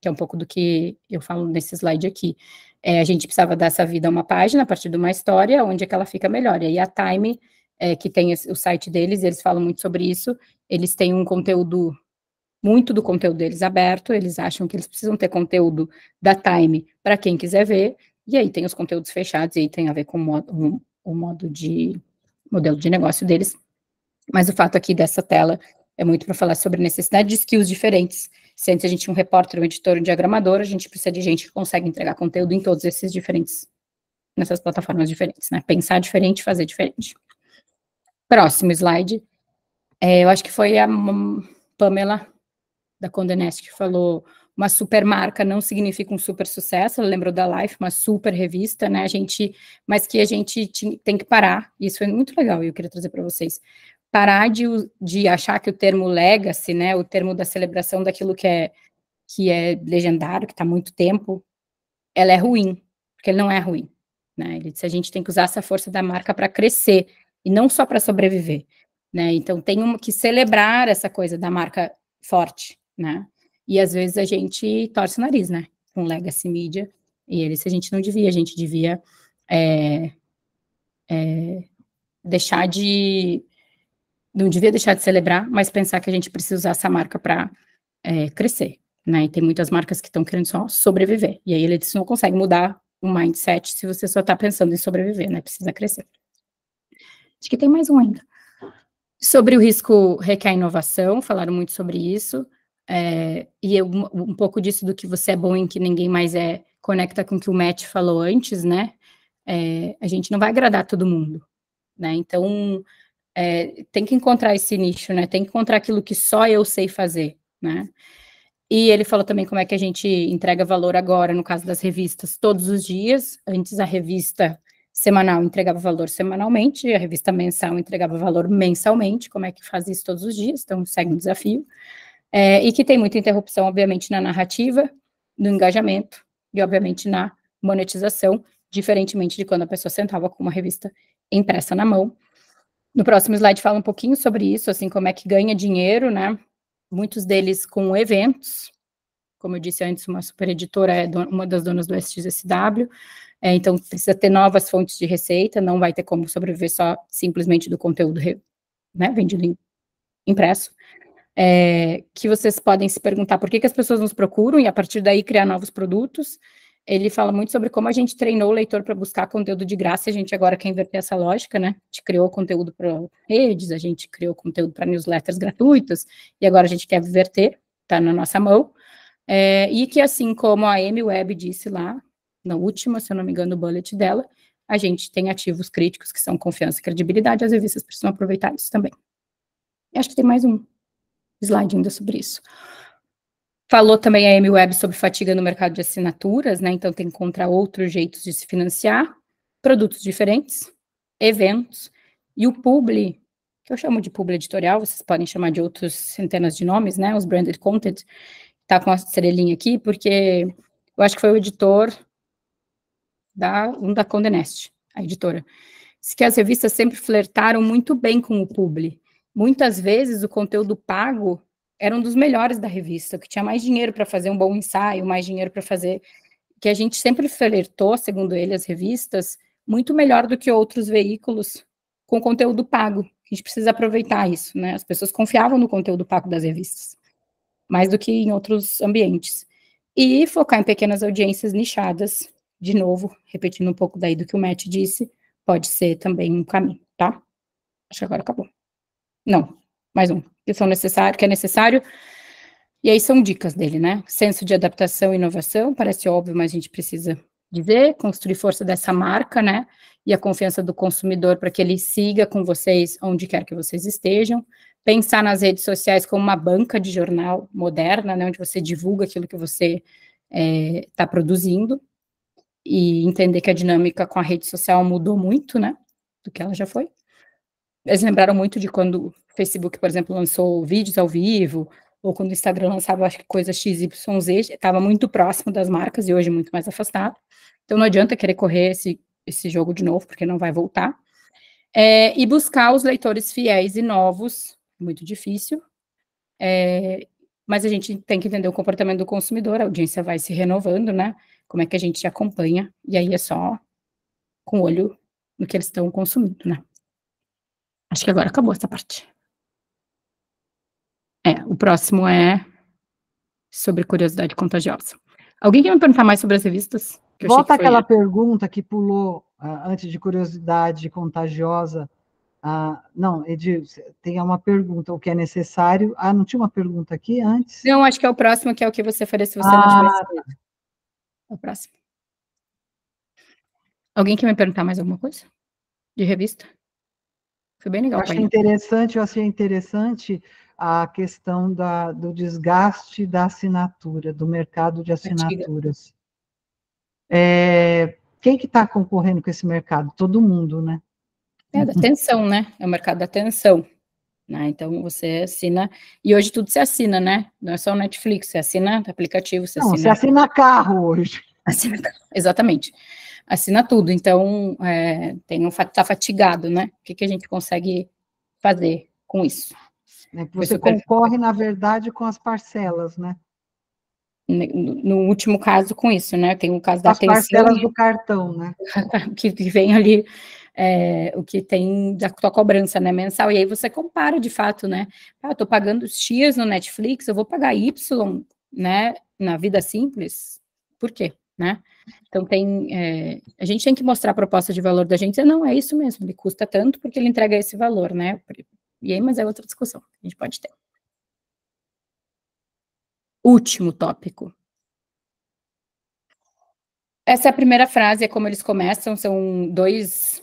Que é um pouco do que eu falo nesse slide aqui. É, a gente precisava dar essa vida a uma página, a partir de uma história, onde é que ela fica melhor. E aí a Time, é, que tem o site deles, eles falam muito sobre isso, eles têm um conteúdo, muito do conteúdo deles aberto, eles acham que eles precisam ter conteúdo da Time para quem quiser ver, e aí tem os conteúdos fechados, e aí tem a ver com o modo, o modo de modelo de negócio deles mas o fato aqui dessa tela é muito para falar sobre a necessidade de skills diferentes. Se antes a gente tinha um repórter, um editor, um diagramador, a gente precisa de gente que consegue entregar conteúdo em todos esses diferentes, nessas plataformas diferentes, né? Pensar diferente, fazer diferente. Próximo slide. É, eu acho que foi a Pamela da Condenest que falou uma super marca não significa um super sucesso, ela lembrou da Life, uma super revista, né? A gente, mas que a gente tem que parar. Isso foi muito legal e eu queria trazer para vocês parar de, de achar que o termo legacy, né, o termo da celebração daquilo que é, que é legendário, que está há muito tempo, ela é ruim, porque ele não é ruim. Né? Ele disse, a gente tem que usar essa força da marca para crescer, e não só para sobreviver. Né? Então, tem uma, que celebrar essa coisa da marca forte, né? E às vezes a gente torce o nariz, né? Com legacy media. E eles a gente não devia, a gente devia é, é, deixar de não devia deixar de celebrar, mas pensar que a gente precisa usar essa marca para é, crescer, né? E tem muitas marcas que estão querendo só sobreviver. E aí ele disse, não consegue mudar o mindset se você só está pensando em sobreviver, né? Precisa crescer. Acho que tem mais um ainda. Sobre o risco requer inovação, falaram muito sobre isso. É, e eu, um pouco disso do que você é bom em que ninguém mais é, conecta com o que o Matt falou antes, né? É, a gente não vai agradar todo mundo, né? Então, é, tem que encontrar esse nicho, né? Tem que encontrar aquilo que só eu sei fazer, né? E ele falou também como é que a gente entrega valor agora, no caso das revistas, todos os dias. Antes a revista semanal entregava valor semanalmente, a revista mensal entregava valor mensalmente, como é que faz isso todos os dias, então segue um desafio. É, e que tem muita interrupção, obviamente, na narrativa, no engajamento e, obviamente, na monetização, diferentemente de quando a pessoa sentava com uma revista impressa na mão. No próximo slide fala um pouquinho sobre isso, assim, como é que ganha dinheiro, né? Muitos deles com eventos. Como eu disse antes, uma super é uma das donas do SXSW, é, então precisa ter novas fontes de receita, não vai ter como sobreviver só simplesmente do conteúdo né, vendido impresso. É, que vocês podem se perguntar por que, que as pessoas nos procuram e a partir daí criar novos produtos ele fala muito sobre como a gente treinou o leitor para buscar conteúdo de graça, e a gente agora quer inverter essa lógica, né? A gente criou conteúdo para redes, a gente criou conteúdo para newsletters gratuitas, e agora a gente quer inverter, está na nossa mão. É, e que assim como a Amy Webb disse lá, na última, se eu não me engano, o bullet dela, a gente tem ativos críticos que são confiança e credibilidade, as revistas precisam aproveitar isso também. E acho que tem mais um slide ainda sobre isso. Falou também a MWeb sobre fatiga no mercado de assinaturas, né? Então tem que encontrar outros jeitos de se financiar, produtos diferentes, eventos, e o publi, que eu chamo de publi editorial, vocês podem chamar de outros centenas de nomes, né? Os branded content, tá com a estrelinha aqui, porque eu acho que foi o editor da, um da Condé Nast, a editora, diz que as revistas sempre flertaram muito bem com o publi. Muitas vezes o conteúdo pago era um dos melhores da revista, que tinha mais dinheiro para fazer um bom ensaio, mais dinheiro para fazer. Que a gente sempre flertou, segundo ele, as revistas, muito melhor do que outros veículos com conteúdo pago. A gente precisa aproveitar isso, né? As pessoas confiavam no conteúdo pago das revistas, mais do que em outros ambientes. E focar em pequenas audiências nichadas, de novo, repetindo um pouco daí do que o Matt disse, pode ser também um caminho, tá? Acho que agora acabou. Não, mais um, que são necessário, que é necessário. E aí são dicas dele, né? Senso de adaptação e inovação, parece óbvio, mas a gente precisa dizer, construir força dessa marca, né? E a confiança do consumidor para que ele siga com vocês onde quer que vocês estejam. Pensar nas redes sociais como uma banca de jornal moderna, né? Onde você divulga aquilo que você está é, tá produzindo. E entender que a dinâmica com a rede social mudou muito, né? Do que ela já foi. Eles lembraram muito de quando o Facebook, por exemplo, lançou vídeos ao vivo, ou quando o Instagram lançava, acho que coisa XYZ, estava muito próximo das marcas e hoje muito mais afastado. Então não adianta querer correr esse, esse jogo de novo, porque não vai voltar. É, e buscar os leitores fiéis e novos, muito difícil. É, mas a gente tem que entender o comportamento do consumidor, a audiência vai se renovando, né? Como é que a gente acompanha, e aí é só com o olho no que eles estão consumindo, né? Acho que agora acabou essa parte. É, o próximo é sobre curiosidade contagiosa. Alguém quer me perguntar mais sobre as revistas? Volta aquela foi... pergunta que pulou uh, antes de curiosidade contagiosa. Uh, não, Edir, tem uma pergunta, o que é necessário. Ah, não tinha uma pergunta aqui antes? Não, acho que é o próximo, que é o que você faria se você ah, não tivesse. Ah, tá. É o próximo. Alguém quer me perguntar mais alguma coisa? De revista? Foi bem legal. Eu achei interessante, eu achei interessante a questão da, do desgaste da assinatura, do mercado de assinaturas. É, quem que está concorrendo com esse mercado? Todo mundo, né? É da atenção, né? É o mercado da atenção. Né? Então você assina, e hoje tudo se assina, né? Não é só o Netflix, você assina aplicativo, você Não, assina. Você assina carro hoje. (laughs) Assina, exatamente assina tudo. Então, é, tem um, tá fatigado, né? O que, que a gente consegue fazer com isso? É, você concorre, na verdade, com as parcelas, né? No último caso, com isso, né? Tem o caso da As parcelas do cartão, né? (laughs) que vem ali é, o que tem da tua cobrança, né? Mensal. E aí você compara de fato, né? Ah, eu tô pagando X no Netflix, eu vou pagar Y, né? Na vida simples. Por quê, né? Então tem é, a gente tem que mostrar a proposta de valor da gente. Dizer, não é isso mesmo. Ele custa tanto porque ele entrega esse valor, né? E aí, mas é outra discussão. A gente pode ter. Último tópico. Essa é a primeira frase, é como eles começam. São dois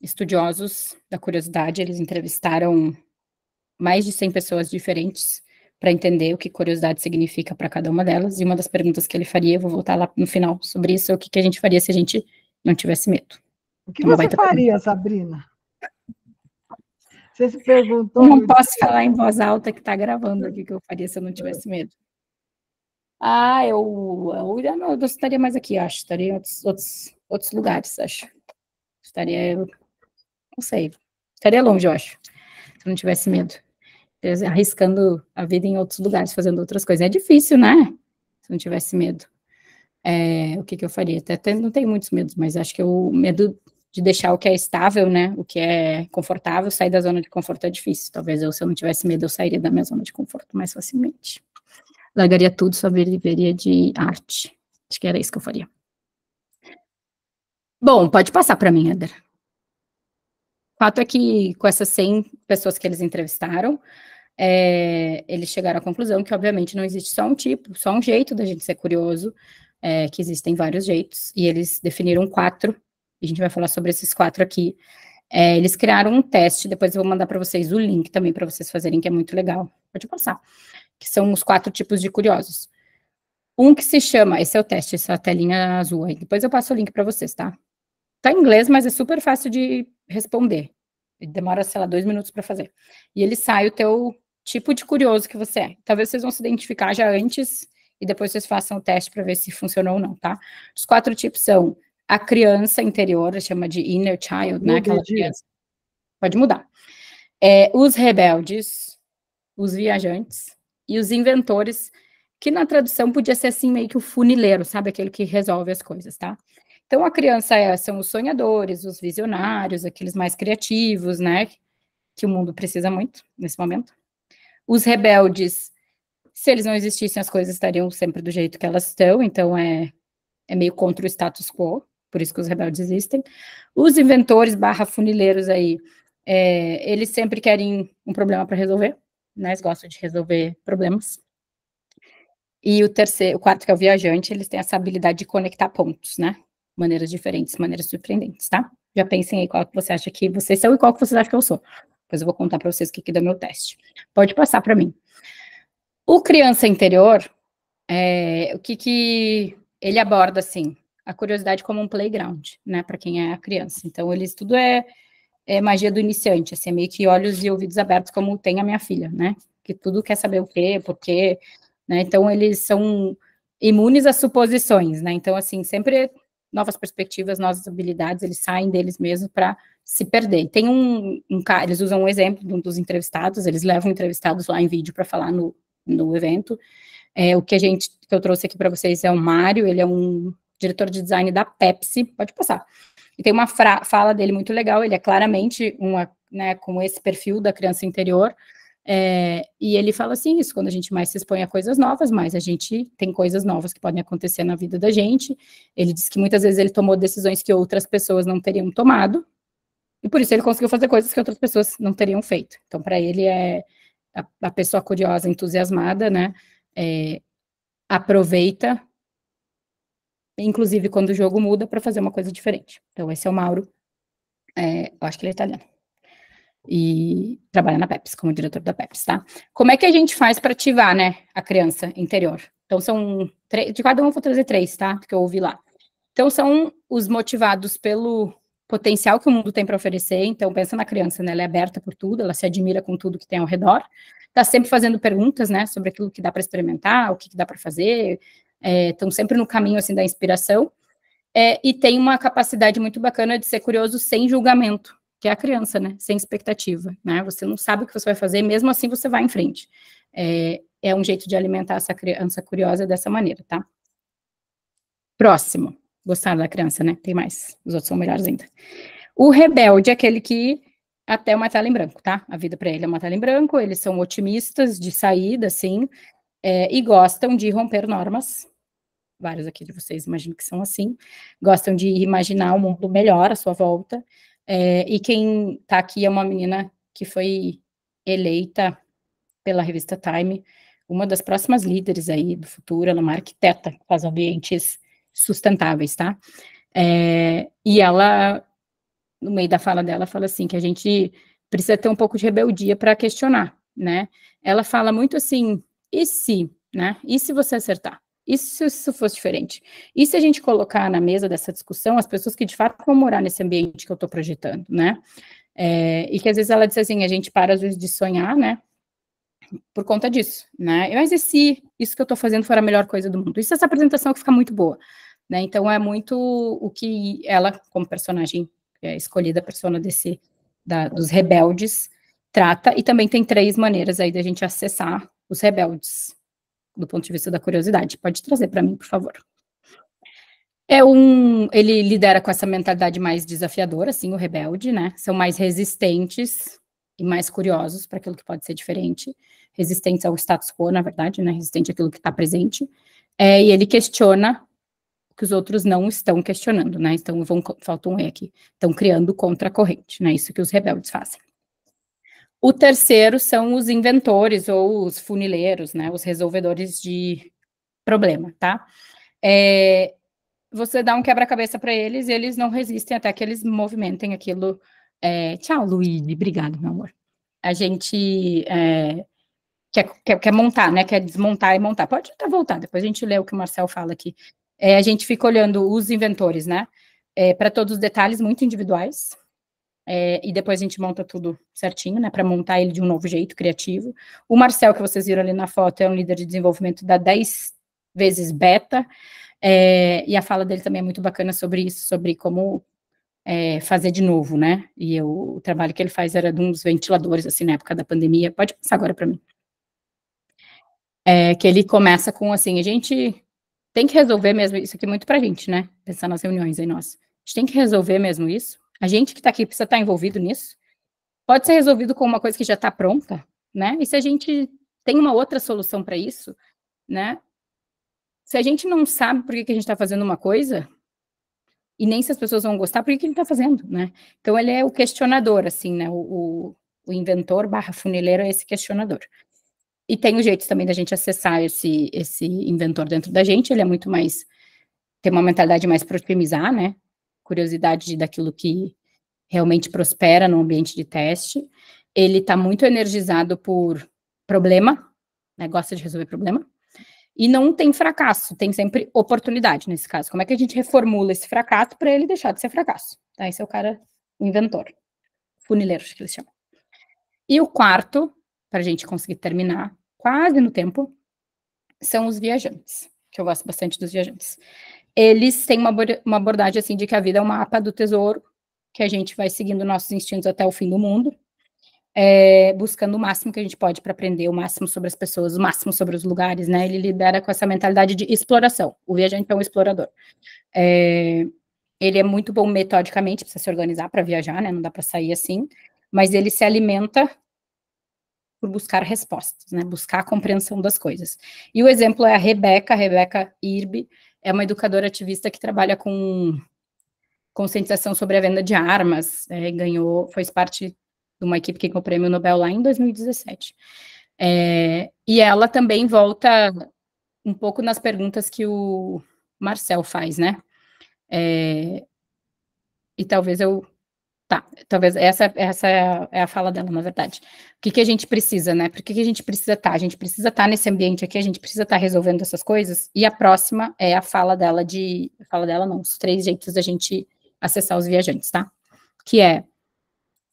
estudiosos da curiosidade. Eles entrevistaram mais de 100 pessoas diferentes para entender o que curiosidade significa para cada uma delas. E uma das perguntas que ele faria, eu vou voltar lá no final sobre isso, é o que, que a gente faria se a gente não tivesse medo. O que é uma você faria, pergunta. Sabrina? Você se perguntou. Não posso falar em voz alta que está gravando aqui o que eu faria se eu não tivesse medo. Ah, eu, eu, eu, não, eu estaria mais aqui, acho. Estaria em outros, outros, outros lugares, acho. Estaria. Não sei. Estaria longe, eu acho. Se eu não tivesse medo arriscando a vida em outros lugares, fazendo outras coisas. É difícil, né? Se não tivesse medo, é, o que, que eu faria? Até, não tenho muitos medos, mas acho que o medo de deixar o que é estável, né? O que é confortável, sair da zona de conforto é difícil. Talvez eu, se eu não tivesse medo, eu sairia da minha zona de conforto mais facilmente. Largaria tudo, só viveria de arte. Acho que era isso que eu faria. Bom, pode passar para mim, Eder. O fato é que com essas 100 pessoas que eles entrevistaram, é, eles chegaram à conclusão que, obviamente, não existe só um tipo, só um jeito da gente ser curioso, é, que existem vários jeitos, e eles definiram quatro, a gente vai falar sobre esses quatro aqui. É, eles criaram um teste, depois eu vou mandar para vocês o link também para vocês fazerem, que é muito legal. Pode passar. Que são os quatro tipos de curiosos. Um que se chama, esse é o teste, essa telinha azul aí. Depois eu passo o link para vocês, tá? Tá em inglês, mas é super fácil de responder. Demora, sei lá, dois minutos para fazer. E ele sai o teu tipo de curioso que você é. Talvez vocês vão se identificar já antes e depois vocês façam o teste para ver se funcionou ou não, tá? Os quatro tipos são a criança interior, chama de inner child, né? Aquela criança. Pode mudar. É, os rebeldes, os viajantes e os inventores, que na tradução podia ser assim meio que o funileiro, sabe? Aquele que resolve as coisas, tá? Então a criança é, são os sonhadores, os visionários, aqueles mais criativos, né? Que o mundo precisa muito nesse momento os rebeldes, se eles não existissem, as coisas estariam sempre do jeito que elas estão, então é, é meio contra o status quo, por isso que os rebeldes existem. Os inventores barra funileiros aí, é, eles sempre querem um problema para resolver, né? Eles gostam de resolver problemas. E o terceiro, o quarto que é o viajante, eles têm essa habilidade de conectar pontos, né? Maneiras diferentes, maneiras surpreendentes, tá? Já pensem aí qual que você acha que vocês são e qual que vocês acham que eu sou. Depois eu vou contar para vocês o que, que deu meu teste. Pode passar para mim. O Criança Interior, é, o que, que ele aborda, assim, a curiosidade como um playground, né, para quem é a criança. Então, eles tudo é, é magia do iniciante, assim, é meio que olhos e ouvidos abertos, como tem a minha filha, né, que tudo quer saber o quê, por quê, né, então eles são imunes às suposições, né, então, assim, sempre novas perspectivas, novas habilidades, eles saem deles mesmos para se perder. Tem um, um cara, eles usam um exemplo de um dos entrevistados, eles levam entrevistados lá em vídeo para falar no, no evento. É, o que a gente que eu trouxe aqui para vocês é o Mário, ele é um diretor de design da Pepsi, pode passar. E tem uma fala dele muito legal, ele é claramente uma, né, com esse perfil da criança interior, é, e ele fala assim: isso, quando a gente mais se expõe a coisas novas, mais a gente tem coisas novas que podem acontecer na vida da gente. Ele diz que muitas vezes ele tomou decisões que outras pessoas não teriam tomado, e por isso ele conseguiu fazer coisas que outras pessoas não teriam feito. Então, para ele é a, a, pessoa curiosa, entusiasmada, né? É, aproveita, inclusive quando o jogo muda, para fazer uma coisa diferente. Então, esse é o Mauro. É, eu acho que ele é italiano. E trabalha na Pepsi, como diretor da Pepsi, tá? Como é que a gente faz para ativar, né, a criança interior? Então, são três, de cada um eu vou trazer três, tá? Porque eu ouvi lá. Então, são os motivados pelo potencial que o mundo tem para oferecer. Então, pensa na criança, né? Ela é aberta por tudo, ela se admira com tudo que tem ao redor. Está sempre fazendo perguntas, né? Sobre aquilo que dá para experimentar, o que, que dá para fazer. Estão é, sempre no caminho, assim, da inspiração. É, e tem uma capacidade muito bacana de ser curioso sem julgamento, que é a criança, né? Sem expectativa, né? Você não sabe o que você vai fazer, mesmo assim você vai em frente. É, é um jeito de alimentar essa criança curiosa dessa maneira, tá? Próximo. Gostaram da criança, né? Tem mais. Os outros são melhores ainda. O rebelde é aquele que até uma tela em branco, tá? A vida para ele é uma tela em branco, eles são otimistas de saída, sim, é, e gostam de romper normas. Vários aqui de vocês imagino que são assim. Gostam de imaginar o um mundo melhor à sua volta. É, e quem tá aqui é uma menina que foi eleita pela revista Time, uma das próximas líderes aí do futuro, ela é uma arquiteta que faz ambientes sustentáveis, tá? É, e ela, no meio da fala dela, fala assim que a gente precisa ter um pouco de rebeldia para questionar, né? Ela fala muito assim, e se, né? E se você acertar? E se isso fosse diferente? E se a gente colocar na mesa dessa discussão as pessoas que de fato vão morar nesse ambiente que eu estou projetando, né? É, e que às vezes ela diz assim, a gente para às vezes de sonhar, né? Por conta disso, né? Mas e se isso que eu estou fazendo for a melhor coisa do mundo? E se essa apresentação que fica muito boa? Né? Então é muito o que ela, como personagem é, escolhida, persona desse da, dos rebeldes, trata. E também tem três maneiras aí da gente acessar os rebeldes, do ponto de vista da curiosidade. Pode trazer para mim, por favor. É um, ele lidera com essa mentalidade mais desafiadora, assim, o rebelde, né? São mais resistentes e mais curiosos para aquilo que pode ser diferente, resistentes ao status quo, na verdade, né? Resistente àquilo que está presente. É, e ele questiona que os outros não estão questionando, né? Então vão, faltam um E aqui, estão criando contra a corrente, né? Isso que os rebeldes fazem. O terceiro são os inventores ou os funileiros, né? Os resolvedores de problema, tá? É, você dá um quebra-cabeça para eles e eles não resistem até que eles movimentem aquilo. É, tchau, Luíde, obrigado, meu amor. A gente é, quer, quer, quer montar, né? Quer desmontar e montar. Pode até voltar, depois a gente lê o que o Marcel fala aqui. É, a gente fica olhando os inventores, né? É, para todos os detalhes muito individuais. É, e depois a gente monta tudo certinho, né? Para montar ele de um novo jeito, criativo. O Marcel, que vocês viram ali na foto, é um líder de desenvolvimento da 10 vezes beta. É, e a fala dele também é muito bacana sobre isso, sobre como é, fazer de novo, né? E eu, o trabalho que ele faz era de uns ventiladores, assim, na época da pandemia. Pode passar agora para mim. É, que ele começa com, assim, a gente tem que resolver mesmo isso aqui muito a gente, né? Pensar nas reuniões aí nós. A gente tem que resolver mesmo isso. A gente que está aqui precisa estar tá envolvido nisso. Pode ser resolvido com uma coisa que já está pronta, né? E se a gente tem uma outra solução para isso, né? Se a gente não sabe por que, que a gente está fazendo uma coisa, e nem se as pessoas vão gostar, por que, que ele está fazendo, né? Então, ele é o questionador, assim, né? O, o, o inventor barra funileiro é esse questionador. E tem o jeito também da gente acessar esse, esse inventor dentro da gente, ele é muito mais. tem uma mentalidade mais para otimizar, né? Curiosidade daquilo que realmente prospera no ambiente de teste. Ele está muito energizado por problema, né? gosta de resolver problema. E não tem fracasso, tem sempre oportunidade nesse caso. Como é que a gente reformula esse fracasso para ele deixar de ser fracasso? Tá? Esse é o cara, inventor, funileiro, acho que eles chamam. E o quarto para a gente conseguir terminar quase no tempo, são os viajantes, que eu gosto bastante dos viajantes. Eles têm uma, uma abordagem assim de que a vida é um mapa do tesouro, que a gente vai seguindo nossos instintos até o fim do mundo, é, buscando o máximo que a gente pode para aprender, o máximo sobre as pessoas, o máximo sobre os lugares, né? Ele lidera com essa mentalidade de exploração. O viajante é um explorador. É, ele é muito bom metodicamente, precisa se organizar para viajar, né? Não dá para sair assim. Mas ele se alimenta por buscar respostas, né? Buscar a compreensão das coisas. E o exemplo é a Rebeca, Rebeca Irbe, é uma educadora ativista que trabalha com conscientização sobre a venda de armas, é, ganhou, foi parte de uma equipe que ganhou o prêmio Nobel lá em 2017. É, e ela também volta um pouco nas perguntas que o Marcel faz, né? É, e talvez eu Tá, talvez essa, essa é a fala dela, na verdade. O que, que a gente precisa, né? Por que, que a gente precisa estar? Tá? A gente precisa estar tá nesse ambiente aqui, a gente precisa estar tá resolvendo essas coisas. E a próxima é a fala dela de. A fala dela, não, os três jeitos da gente acessar os viajantes, tá? Que é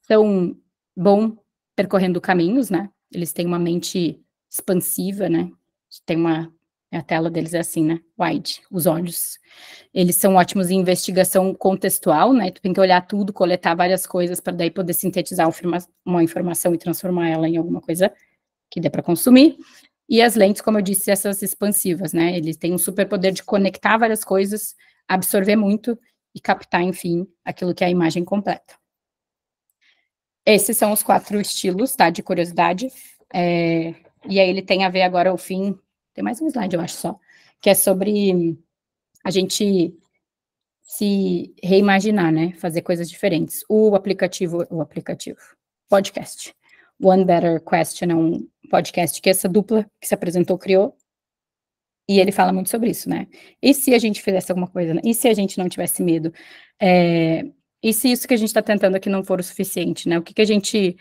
são bom percorrendo caminhos, né? Eles têm uma mente expansiva, né? Tem uma a tela deles é assim, né? Wide, os olhos. Eles são ótimos em investigação contextual, né? Tu tem que olhar tudo, coletar várias coisas para daí poder sintetizar uma informação e transformar ela em alguma coisa que dê para consumir. E as lentes, como eu disse, essas expansivas, né? Eles têm um super poder de conectar várias coisas, absorver muito e captar, enfim, aquilo que é a imagem completa. Esses são os quatro estilos, tá? De curiosidade. É, e aí ele tem a ver agora o fim tem mais um slide, eu acho só, que é sobre a gente se reimaginar, né? Fazer coisas diferentes. O aplicativo, o aplicativo, podcast. One Better Question é um podcast que essa dupla que se apresentou criou. E ele fala muito sobre isso, né? E se a gente fizesse alguma coisa? Né? E se a gente não tivesse medo? É, e se isso que a gente está tentando aqui não for o suficiente, né? O que, que a gente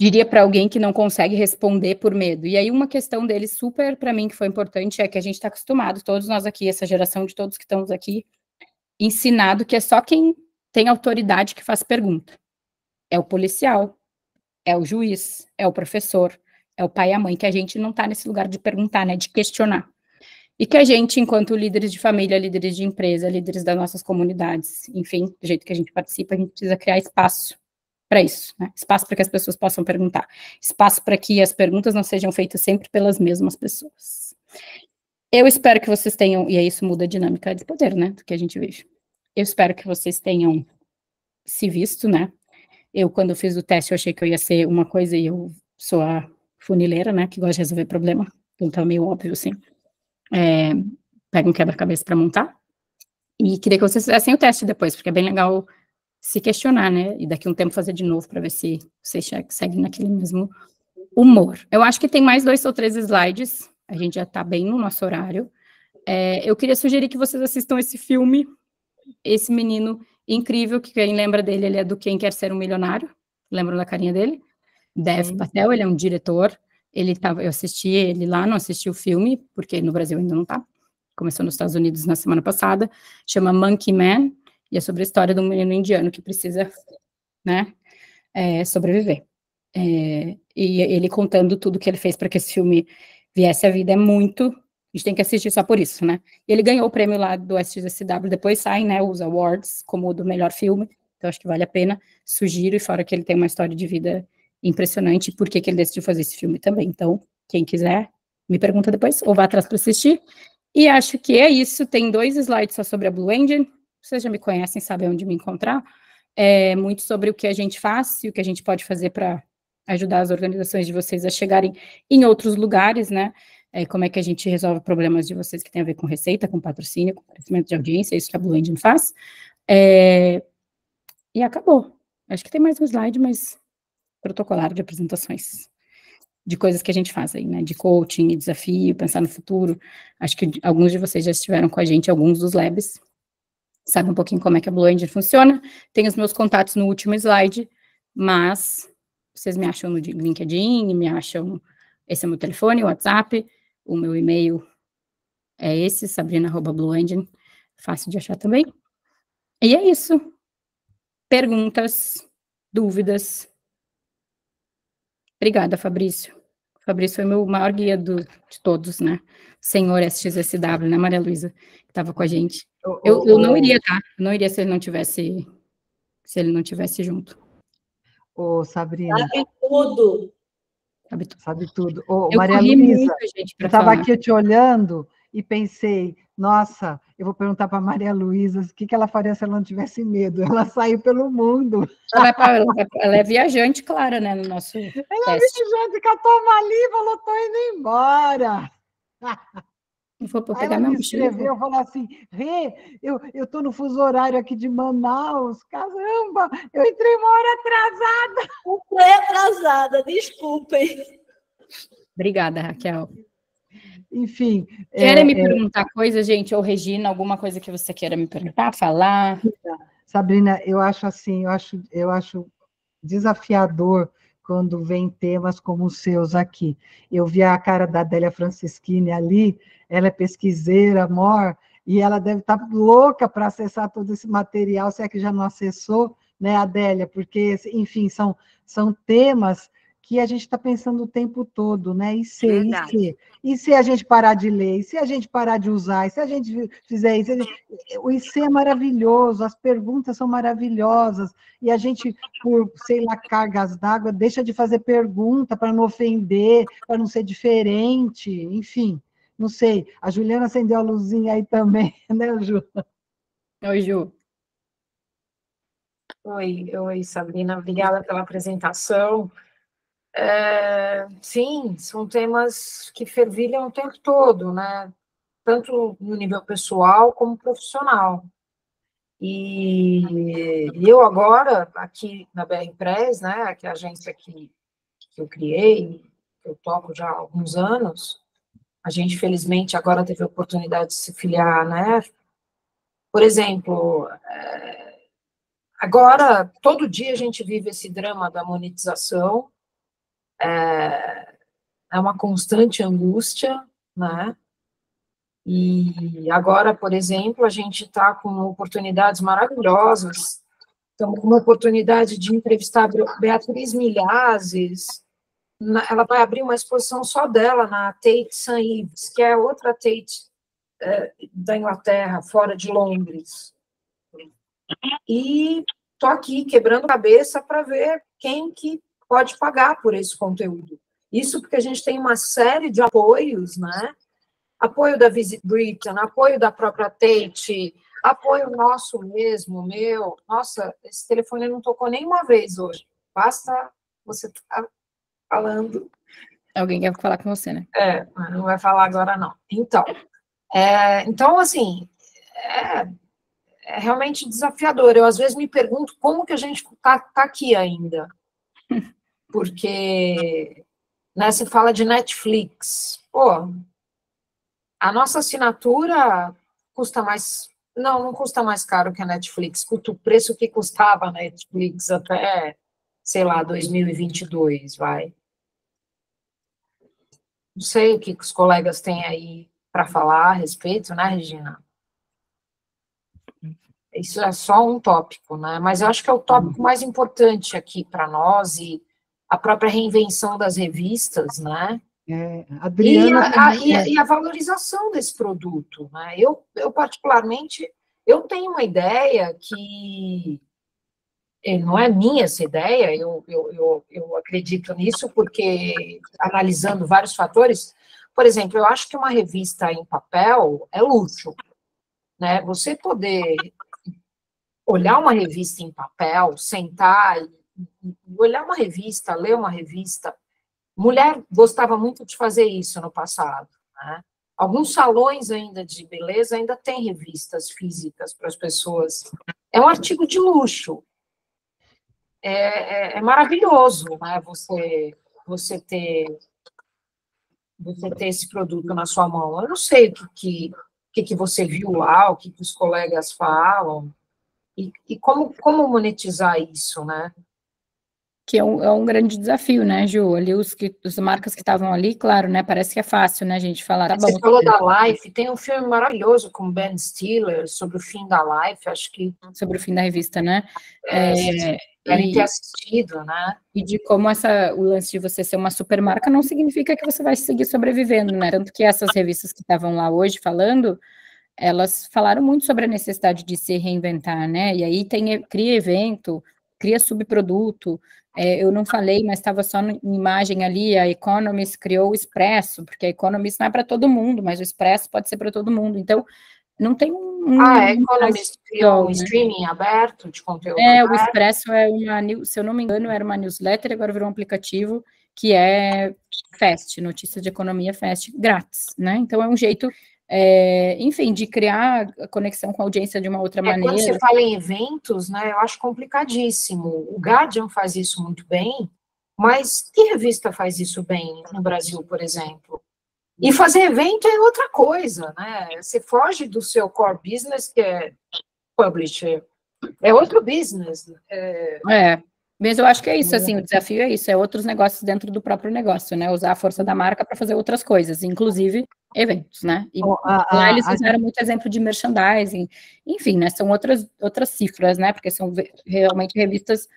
diria para alguém que não consegue responder por medo. E aí uma questão dele super para mim que foi importante é que a gente está acostumado, todos nós aqui, essa geração de todos que estamos aqui, ensinado que é só quem tem autoridade que faz pergunta. É o policial, é o juiz, é o professor, é o pai e a mãe que a gente não está nesse lugar de perguntar, né, de questionar. E que a gente, enquanto líderes de família, líderes de empresa, líderes das nossas comunidades, enfim, do jeito que a gente participa, a gente precisa criar espaço para isso, né? espaço para que as pessoas possam perguntar, espaço para que as perguntas não sejam feitas sempre pelas mesmas pessoas. Eu espero que vocês tenham, e aí isso muda a dinâmica de poder, né, do que a gente vive. Eu espero que vocês tenham se visto, né? Eu, quando fiz o teste, eu achei que eu ia ser uma coisa e eu sou a funileira, né, que gosta de resolver problema, então tá meio óbvio, assim. É, pega um quebra-cabeça para montar. E queria que vocês fizessem o teste depois, porque é bem legal se questionar, né? E daqui a um tempo fazer de novo para ver se você segue naquele mesmo humor. Eu acho que tem mais dois ou três slides. A gente já está bem no nosso horário. É, eu queria sugerir que vocês assistam esse filme, esse menino incrível, que quem lembra dele, ele é do Quem Quer Ser Um Milionário, lembram da carinha dele? Dev Sim. Patel, ele é um diretor, ele tava, eu assisti ele lá, não assisti o filme, porque no Brasil ainda não está. começou nos Estados Unidos na semana passada, chama Monkey Man, e é sobre a história do menino indiano que precisa, né, é, sobreviver. É, e ele contando tudo que ele fez para que esse filme viesse à vida é muito. A gente tem que assistir só por isso, né? Ele ganhou o prêmio lá do SGCW, depois saem, né, os awards como o do melhor filme. Então acho que vale a pena. Sugiro, e fora que ele tem uma história de vida impressionante, porque que ele decidiu fazer esse filme também. Então, quem quiser, me pergunta depois, ou vá atrás para assistir. E acho que é isso. Tem dois slides só sobre a Blue Engine vocês já me conhecem, sabem onde me encontrar, é, muito sobre o que a gente faz e o que a gente pode fazer para ajudar as organizações de vocês a chegarem em outros lugares, né? É, como é que a gente resolve problemas de vocês que tem a ver com receita, com patrocínio, com crescimento de audiência, é isso que a Blue Engine faz. É, e acabou. Acho que tem mais um slide, mas protocolar de apresentações de coisas que a gente faz aí, né? De coaching, desafio, pensar no futuro. Acho que alguns de vocês já estiveram com a gente, alguns dos labs, sabe um pouquinho como é que a Blue Engine funciona. Tem os meus contatos no último slide, mas vocês me acham no LinkedIn, me acham. Esse é meu telefone, o WhatsApp, o meu e-mail é esse, sabrina.blueengine, fácil de achar também. E é isso. Perguntas, dúvidas. Obrigada, Fabrício. O Fabrício foi meu maior guia do, de todos, né? Senhor SXSW, né, Maria Luísa, que estava com a gente. Eu, eu, não iria, tá? Eu não iria se ele não tivesse, se ele não tivesse junto. Ô, Sabrina. Sabe tudo. Sabe tudo. Sabe tudo. Ô, eu Maria Luísa, eu estava aqui te olhando e pensei, nossa, eu vou perguntar para Maria Luísa o que, que ela faria se ela não tivesse medo. Ela saiu pelo mundo. Ela, ela é viajante, Clara, né? No nosso. Ela é teste. é viajante, catou a mali, falou, tô indo embora. (laughs) Eu vou pegar Aí ela minha me escreveu, falou assim, Rê, eu estou no fuso horário aqui de Manaus, caramba, eu entrei uma hora atrasada. Entrei é atrasada, desculpem. Obrigada, Raquel. Enfim. É, Querem é, me é... perguntar coisa, gente? Ou Regina, alguma coisa que você queira me perguntar, falar? Sabrina, eu acho assim, eu acho, eu acho desafiador quando vem temas como os seus aqui. Eu vi a cara da Adélia Francischini ali, ela é pesquiseira, mor, e ela deve estar tá louca para acessar todo esse material, se é que já não acessou, né, Adélia? Porque, enfim, são, são temas que a gente está pensando o tempo todo, né? E se, e se, e se a gente parar de ler, e se a gente parar de usar, e se a gente fizer isso, o IC é maravilhoso, as perguntas são maravilhosas, e a gente, por, sei lá, cargas d'água, deixa de fazer pergunta para não ofender, para não ser diferente, enfim, não sei. A Juliana acendeu a luzinha aí também, (laughs) né, Ju? Oi, Ju. Oi, oi, Sabrina, obrigada pela apresentação. É, sim, são temas que fervilham o tempo todo, né? Tanto no nível pessoal como profissional. E eu agora, aqui na BR Press, né, que é a agência que, que eu criei, eu toco já há alguns anos, a gente, felizmente, agora teve a oportunidade de se filiar à né? NEF. Por exemplo, é, agora, todo dia a gente vive esse drama da monetização, é, é uma constante angústia, né? E agora, por exemplo, a gente está com oportunidades maravilhosas. Estamos com uma oportunidade de entrevistar Beatriz Milhazes. Ela vai abrir uma exposição só dela na Tate St. Ives, que é outra Tate é, da Inglaterra, fora de Londres. E estou aqui quebrando cabeça para ver quem que pode pagar por esse conteúdo. Isso porque a gente tem uma série de apoios, né? Apoio da Visit Britain, apoio da própria Tate, apoio nosso mesmo, meu. Nossa, esse telefone não tocou nem uma vez hoje. Basta você estar tá falando. Alguém quer falar com você, né? É, mas não vai falar agora, não. Então, é, então assim, é, é, realmente desafiador. Eu, às vezes, me pergunto como que a gente está tá aqui ainda. (laughs) porque né, se fala de Netflix. Pô, a nossa assinatura custa mais. Não, não custa mais caro que a Netflix. Custa o preço que custava a Netflix até, sei lá, 2022, vai. Não sei o que os colegas têm aí para falar a respeito, né, Regina? Isso é só um tópico, né? Mas eu acho que é o tópico mais importante aqui para nós e a própria reinvenção das revistas, né? É, Adriana, e, a, a, e, a, e, a, valorização desse produto. Né? Eu, eu, particularmente, eu tenho uma ideia que eh, não é minha essa ideia, eu, eu, eu, eu acredito nisso, porque analisando vários fatores, por exemplo, eu acho que uma revista em papel é útil. Né? Você poder olhar uma revista em papel, sentar e olhar uma revista, ler uma revista. Mulher gostava muito de fazer isso no passado. Né? Alguns salões ainda de beleza ainda têm revistas físicas para as pessoas. É um artigo de luxo. É, é, é maravilhoso, né? Você, você ter você ter esse produto na sua mão. Eu não sei o que, que, que você viu lá, o que, que os colegas falam, e, e como, como monetizar isso, né? que é um, é um, grande desafio, né, Ju? Ali os, que, os marcas que estavam ali, claro, né? Parece que é fácil, né, gente, falar. Tá Você bom. falou da Life, tem um filme maravilhoso com Ben Stiller sobre o fim da Life, acho que. Sobre o fim da revista, né? É, é, Devem ter assistido, né? E de como essa, o lance de você ser uma supermarca não significa que você vai seguir sobrevivendo, né? Tanto que essas revistas que estavam lá hoje falando, elas falaram muito sobre a necessidade de se reinventar, né? E aí tem, cria evento, cria subproduto, é, eu não falei, mas estava só em imagem ali, a Economist criou o Expresso, porque a Economist não é para todo mundo, mas o Expresso pode ser para todo mundo. Então, não tem um... Ah, a Economist criou um né? streaming aberto de conteúdo É, aberto. o Expresso é uma, se eu não me engano, era uma newsletter, agora virou um aplicativo que é Fast, notícia de economia Fast, grátis, né? Então, é um jeito é, enfim, de criar a conexão com a audiência de uma outra é, maneira. Quando você fala em eventos, né, eu acho complicadíssimo. O Guardian faz isso muito bem, mas que revista faz isso bem no Brasil, por exemplo? E fazer evento é outra coisa, né? Você foge do seu core business, que é publisher. É outro business. Né? É, é mas eu acho que é isso, é. assim, o desafio é isso, é outros negócios dentro do próprio negócio, né? Usar a força da uhum. marca para fazer outras coisas, inclusive eventos, né? E lá eles usaram muito exemplo de merchandising, enfim, né? São outras, outras cifras, né? Porque são realmente revistas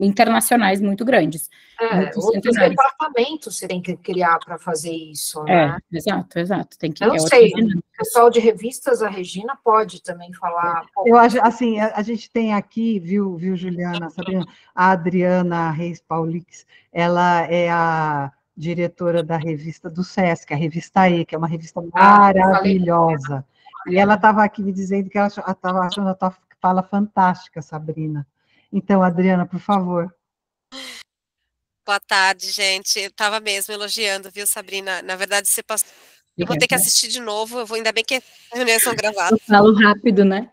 internacionais muito grandes. É, outros departamentos você tem que criar para fazer isso, é, né? É, exato, exato. Tem que, eu é sei, o pessoal de revistas, a Regina pode também falar. Pô. Eu acho, assim, a, a, gente tem aqui, viu, viu, Juliana, Sabrina, a Adriana Reis Paulix, ela é a diretora da revista do SESC, a revista E, que é uma revista ah, maravilhosa. E ela estava aqui me dizendo que ela estava achando a tua fala fantástica, Sabrina. Então, Adriana, por favor. Boa tarde, gente. Eu estava mesmo elogiando, viu, Sabrina? Na verdade, você passou. Eu vou ter que assistir de novo, eu vou ainda bem que as reuniões são gravadas. Eu falo rápido, né?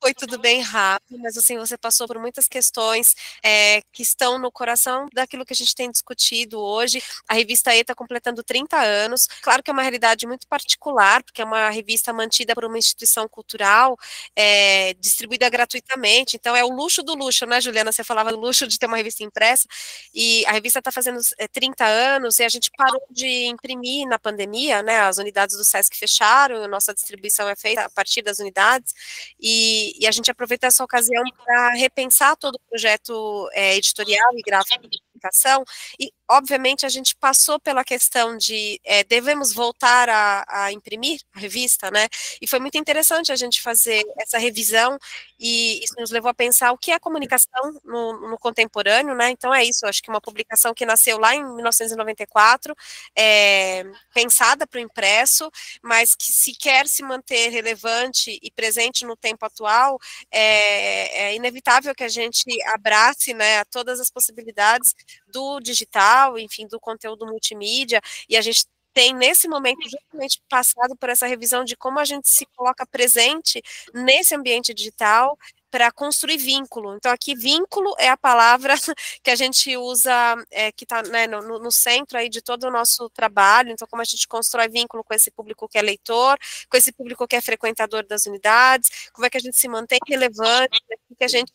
foi tudo bem rápido, mas assim, você passou por muitas questões é, que estão no coração daquilo que a gente tem discutido hoje. A revista E está completando 30 anos. Claro que é uma realidade muito particular, porque é uma revista mantida por uma instituição cultural, é, distribuída gratuitamente. Então, é o luxo do luxo, né, Juliana? Você falava do luxo de ter uma revista impressa. E a revista está fazendo é, eh, 30 anos e a gente parou de imprimir na pandemia, né? As unidades do SESC fecharam, nossa distribuição é feita a partir das unidades. E, e, a gente aproveita essa ocasião para repensar todo o projeto é, editorial e gráfico comunicação, e obviamente a gente passou pela questão de é, devemos voltar a, a, imprimir a revista, né? E foi muito interessante a gente fazer essa revisão e isso nos levou a pensar o que é comunicação no, no contemporâneo, né? Então é isso, acho que uma publicação que nasceu lá em 1994, é, pensada para o impresso, mas que se quer se manter relevante e presente no tempo atual, é, é inevitável que a gente abrace, né, todas as possibilidades do digital, enfim, do conteúdo multimídia, e a gente tem nesse momento justamente passado por essa revisão de como a gente se coloca presente nesse ambiente digital para construir vínculo. Então, aqui, vínculo é a palavra (laughs) que a gente usa, é, que está né, no, no, centro aí de todo o nosso trabalho. Então, como a gente constrói vínculo com esse público que é leitor, com esse público que é frequentador das unidades, como é que a gente se mantém relevante, o que a gente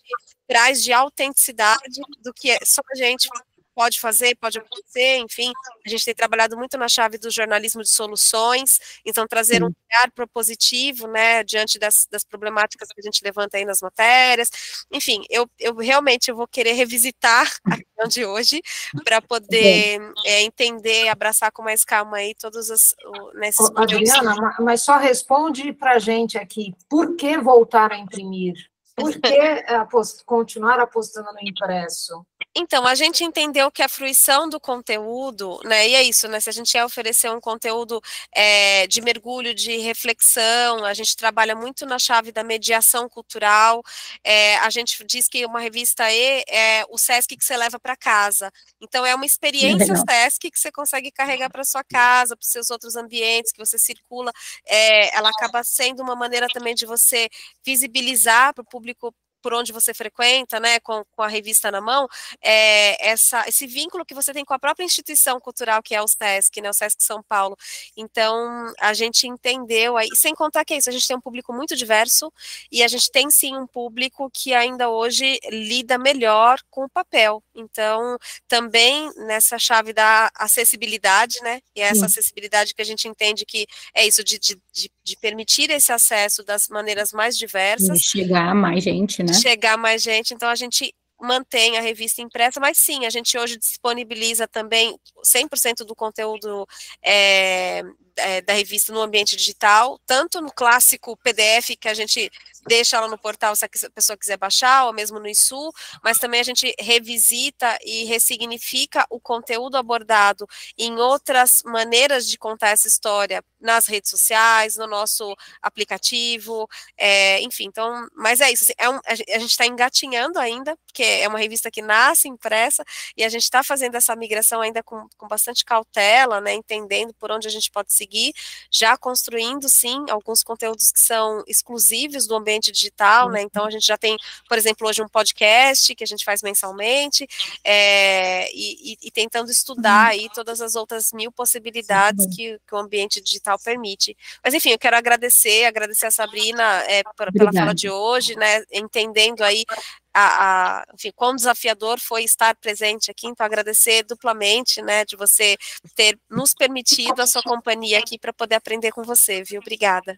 traz de autenticidade do que é, só a gente pode fazer, pode acontecer, enfim, a gente tem trabalhado muito na chave do jornalismo de soluções, então trazer um olhar propositivo, né, diante das, das problemáticas que a gente levanta aí nas matérias, enfim, eu, eu realmente eu vou querer revisitar (laughs) a questão de hoje, para poder é, entender, abraçar com mais calma aí todos os... Nesses né, Adriana, mas só responde para a gente aqui, por que voltar a imprimir? Por que eh, apost continuar apostando no impresso? Então, a gente entendeu que a fruição do conteúdo, né, e é isso, né, se a gente quer oferecer um conteúdo é, de mergulho, de reflexão, a gente trabalha muito na chave da mediação cultural, é, a gente diz que uma revista E é o SESC que você leva para casa, então é uma experiência SESC que você consegue carregar para sua casa, para os seus outros ambientes, que você circula, é, ela acaba sendo uma maneira também de você visibilizar para o público público por onde você frequenta, né, com, com a revista na mão, é, essa, esse vínculo que você tem com a própria instituição cultural que é o SESC, né, o SESC São Paulo. Então, a gente entendeu aí, sem contar que é isso, a gente tem um público muito diverso e a gente tem sim um público que ainda hoje lida melhor com o papel. Então, também nessa chave da acessibilidade, né, e é essa sim. acessibilidade que a gente entende que é isso, de, de, de, permitir esse acesso das maneiras mais diversas. E chegar a mais gente, né? né? Chegar mais gente, então a gente mantém a revista impressa, mas sim, a gente hoje disponibiliza também 100% do conteúdo é, é, da revista no ambiente digital, tanto no clássico PDF que a gente deixa lá no portal se a pessoa quiser baixar, ou mesmo no ISU, mas também a gente revisita e ressignifica o conteúdo abordado em outras maneiras de contar essa história nas redes sociais, no nosso aplicativo, é, enfim, então, mas é isso, assim, é um, a gente está engatinhando ainda, porque é uma revista que nasce impressa, e a gente está fazendo essa migração ainda com, com bastante cautela, né, entendendo por onde a gente pode se conseguir, já construindo, sim, alguns conteúdos que são exclusivos do ambiente digital, né? Então, a uhum. gente já tem, por exemplo, hoje um podcast que a gente faz mensalmente, é, e, e, tentando estudar uhum. aí todas as outras mil possibilidades que, que, o ambiente digital permite. Mas, enfim, eu quero agradecer, agradecer a Sabrina é, pela fala de hoje, né? Entendendo aí a, a, enfim, quão desafiador foi estar presente aqui, então agradecer duplamente, né, de você ter nos permitido a sua companhia aqui para poder aprender com você, viu? Obrigada.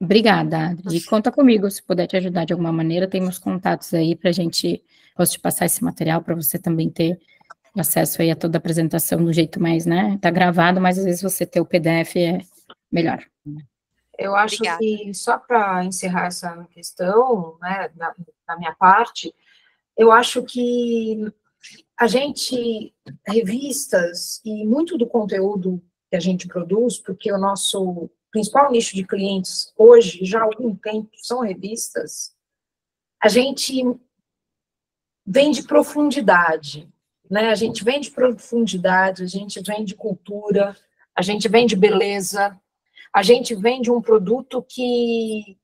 Obrigada, E Conta comigo se puder te ajudar de alguma maneira. Tem meus contatos aí para a gente. Posso te passar esse material para você também ter acesso aí a toda a apresentação do jeito mais, né? Tá gravado, mas às vezes você ter o PDF é melhor. Eu acho Obrigada. que, só para encerrar essa questão, né, da, da minha parte, eu acho que a gente, revistas e muito do conteúdo que a gente produz, porque o nosso principal nicho de clientes hoje, já há algum tempo, são revistas, a gente vem de profundidade, né? A gente vem de profundidade, a gente vem de cultura, a gente vem de beleza, a gente vende um produto que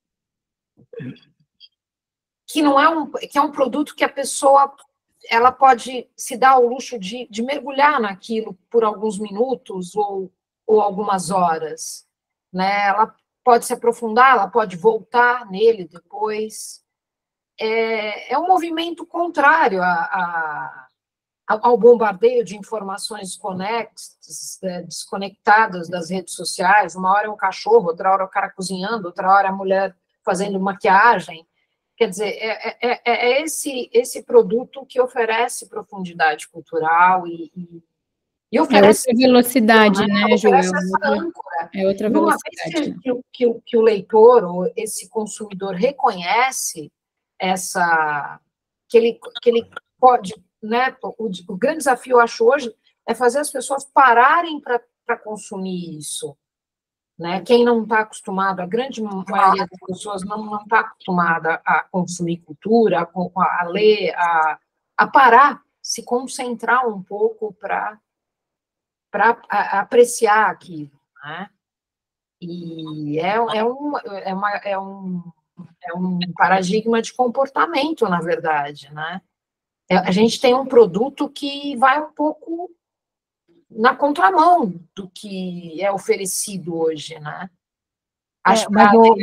que não é um que é um produto que a pessoa ela pode se dar ao luxo de, de mergulhar naquilo por alguns minutos ou, ou algumas horas, né? Ela pode se aprofundar, ela pode voltar nele depois. É, é um movimento contrário a, a ao bombardeio de informações desconectadas das redes sociais. Uma hora é um cachorro, outra hora é o cara cozinhando, outra hora é a mulher fazendo maquiagem. Quer dizer, é, é, é esse, esse produto que oferece profundidade cultural e, e, e oferece. É outra velocidade, né, né Joel? É outra velocidade. Uma vez que, né? que, que, que o leitor, ou esse consumidor, reconhece essa. que ele, que ele pode né, o, o grande desafio, eu acho, hoje, é fazer as pessoas pararem para consumir isso. Né? Quem não está acostumado, a grande maioria das pessoas não está acostumada a consumir cultura, a, a ler, a, a parar, se concentrar um pouco para apreciar aquilo. Né? E é, é, um, é, uma, é, um, é um paradigma de comportamento, na verdade, né? É, a gente tem um produto que vai um pouco na contramão do que é oferecido hoje, né? Acho é, que o,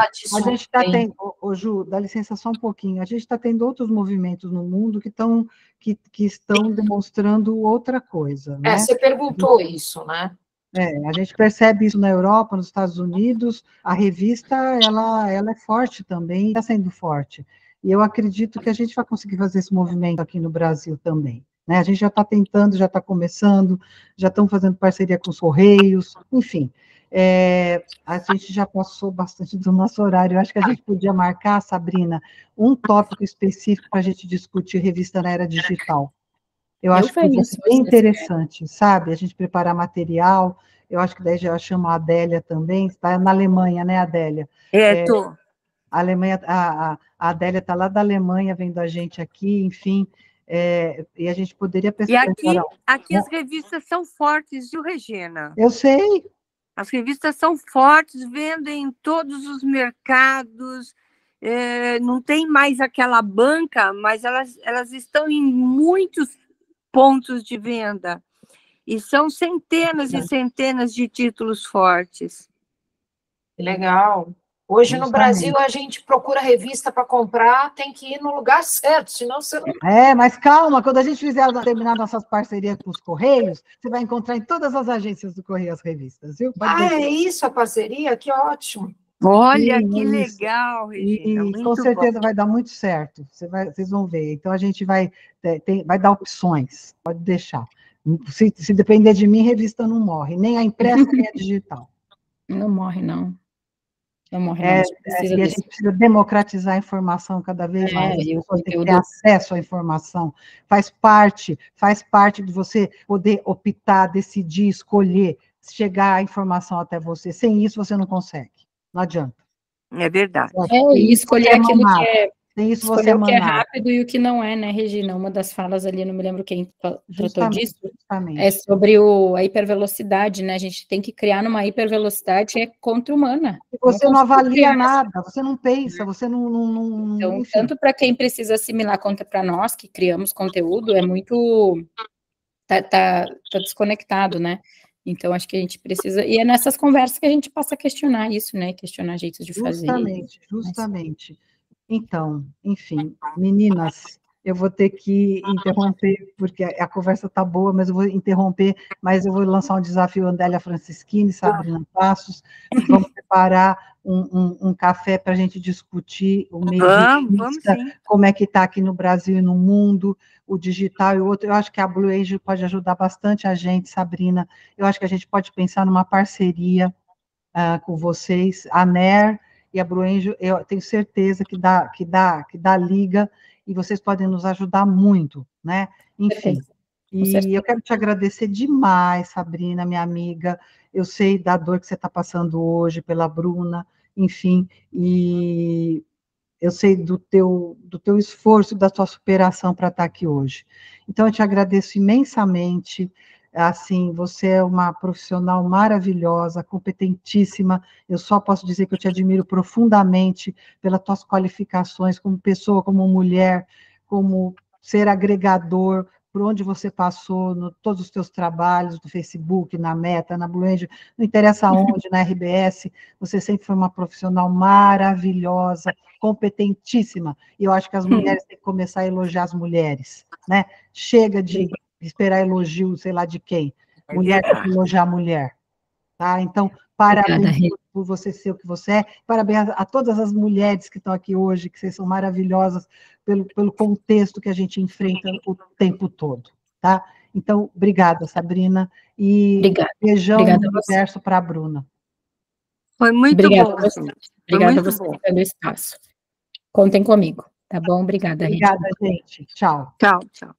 mas, a gente está tendo, Ju, dá licença só um pouquinho, a gente está tendo outros movimentos no mundo que, tão, que, que estão demonstrando outra coisa. É, né? É, você perguntou isso, né? É, a gente percebe isso na Europa, nos Estados Unidos, a revista ela, ela é forte também, está sendo forte. E eu acredito que a gente vai conseguir fazer esse movimento aqui no Brasil também. Né? A gente já está tentando, já está começando, já estamos fazendo parceria com os Correios, enfim. É, a gente já passou bastante do nosso horário. Eu acho que a gente podia marcar, Sabrina, um tópico específico para a gente discutir revista na era digital. Eu, eu acho que isso bem interessante, sabe? A gente preparar material. Eu acho que daí já chama a Adélia também. Está é na Alemanha, né, Adélia? É, estou. É, a Alemanha, a, a Adélia está lá da Alemanha vendo a gente aqui, enfim, é, e a gente poderia pensar. E aqui, aqui as revistas são fortes, viu, Regina? Eu sei. As revistas são fortes, vendem em todos os mercados, é, não tem mais aquela banca, mas elas, elas estão em muitos pontos de venda. E são centenas é. e tá. centenas de títulos fortes. Legal. Hoje Justamente. no Brasil a gente procura revista para comprar, tem que ir no lugar certo, senão você não. É, mas calma, quando a gente fizer terminar nossas parcerias com os Correios, você vai encontrar em todas as agências do Correio as revistas, viu? Pode ah, é isso a parceria? Que ótimo. Olha que é legal, Regina. E, com certeza bom. vai dar muito certo. Você vai, vocês vão ver. Então a gente vai, é, tem, vai dar opções, pode deixar. Se, se depender de mim, revista não morre, nem a impressa nem a digital. Não morre, não é, e a gente precisa democratizar a informação cada vez é, mais. E o conteúdo... ter acesso à informação. Faz parte, faz parte de você poder optar, decidir, escolher, chegar a informação até você. Sem isso, você não consegue. Não adianta. É verdade. É, e escolher aquilo que é tem isso você o que é rápido e o que não é, né, Regina? Uma das falas ali, não me lembro quem tratou disso, justamente. é sobre o, a hipervelocidade, né? A gente tem que criar numa hipervelocidade é contra-humana. Você não, não avalia nada, você não pensa, você não... não, não então, enfim. tanto para quem precisa assimilar quanto para nós, que criamos conteúdo, é muito... Tá, tá, tá desconectado, né? Então, acho que a gente precisa. E é nessas conversas que a gente passa a questionar isso, né? Questionar jeitos de justamente, fazer. Justamente, justamente. Então, enfim, meninas, eu vou ter que interromper, porque a, conversa está boa, mas eu vou interromper, mas eu vou lançar um desafio, Andélia Franceschini, Sabrina Passos, vamos preparar um, um, um café para a gente discutir o meio vamos, vamos como é que está aqui no Brasil e no mundo, o digital e o outro. Eu acho que a Blue Angel pode ajudar bastante a gente, Sabrina. Eu acho que a gente pode pensar numa parceria uh, com vocês, a NER, e a Bruenjo, eu tenho certeza que dá, que dá, que dá liga e vocês podem nos ajudar muito, né? Enfim. E eu quero te agradecer demais, Sabrina, minha amiga. Eu sei da dor que você está passando hoje pela Bruna, enfim, e eu sei do teu, do teu esforço, da tua superação para estar tá aqui hoje. Então, eu te agradeço imensamente assim, você é uma profissional maravilhosa, competentíssima. Eu só posso dizer que eu te admiro profundamente pelas tuas qualificações como pessoa, como mulher, como ser agregador, por onde você passou, no, todos os teus trabalhos, no Facebook, na Meta, na Blue Angel, não interessa (laughs) onde, na RBS, você sempre foi uma profissional maravilhosa, competentíssima, e eu acho que as mulheres têm que começar a elogiar as mulheres, né? Chega de esperar elogio, sei lá de quem. Mulher tem é que elogiar mulher. Tá? Então, parabéns Obrigada, por você ser o que você é. Parabéns a, todas as mulheres que estão aqui hoje, que vocês são maravilhosas pelo, pelo contexto que a gente enfrenta o tempo todo, tá? Então, obrigada, Sabrina. E obrigada. beijão obrigada no universo para a Bruna. Foi muito obrigada bom. A assim. você. Obrigada a você pelo espaço. Contem comigo, tá bom? Obrigada, Obrigada, gente. gente. Tchau. Tchau, tchau.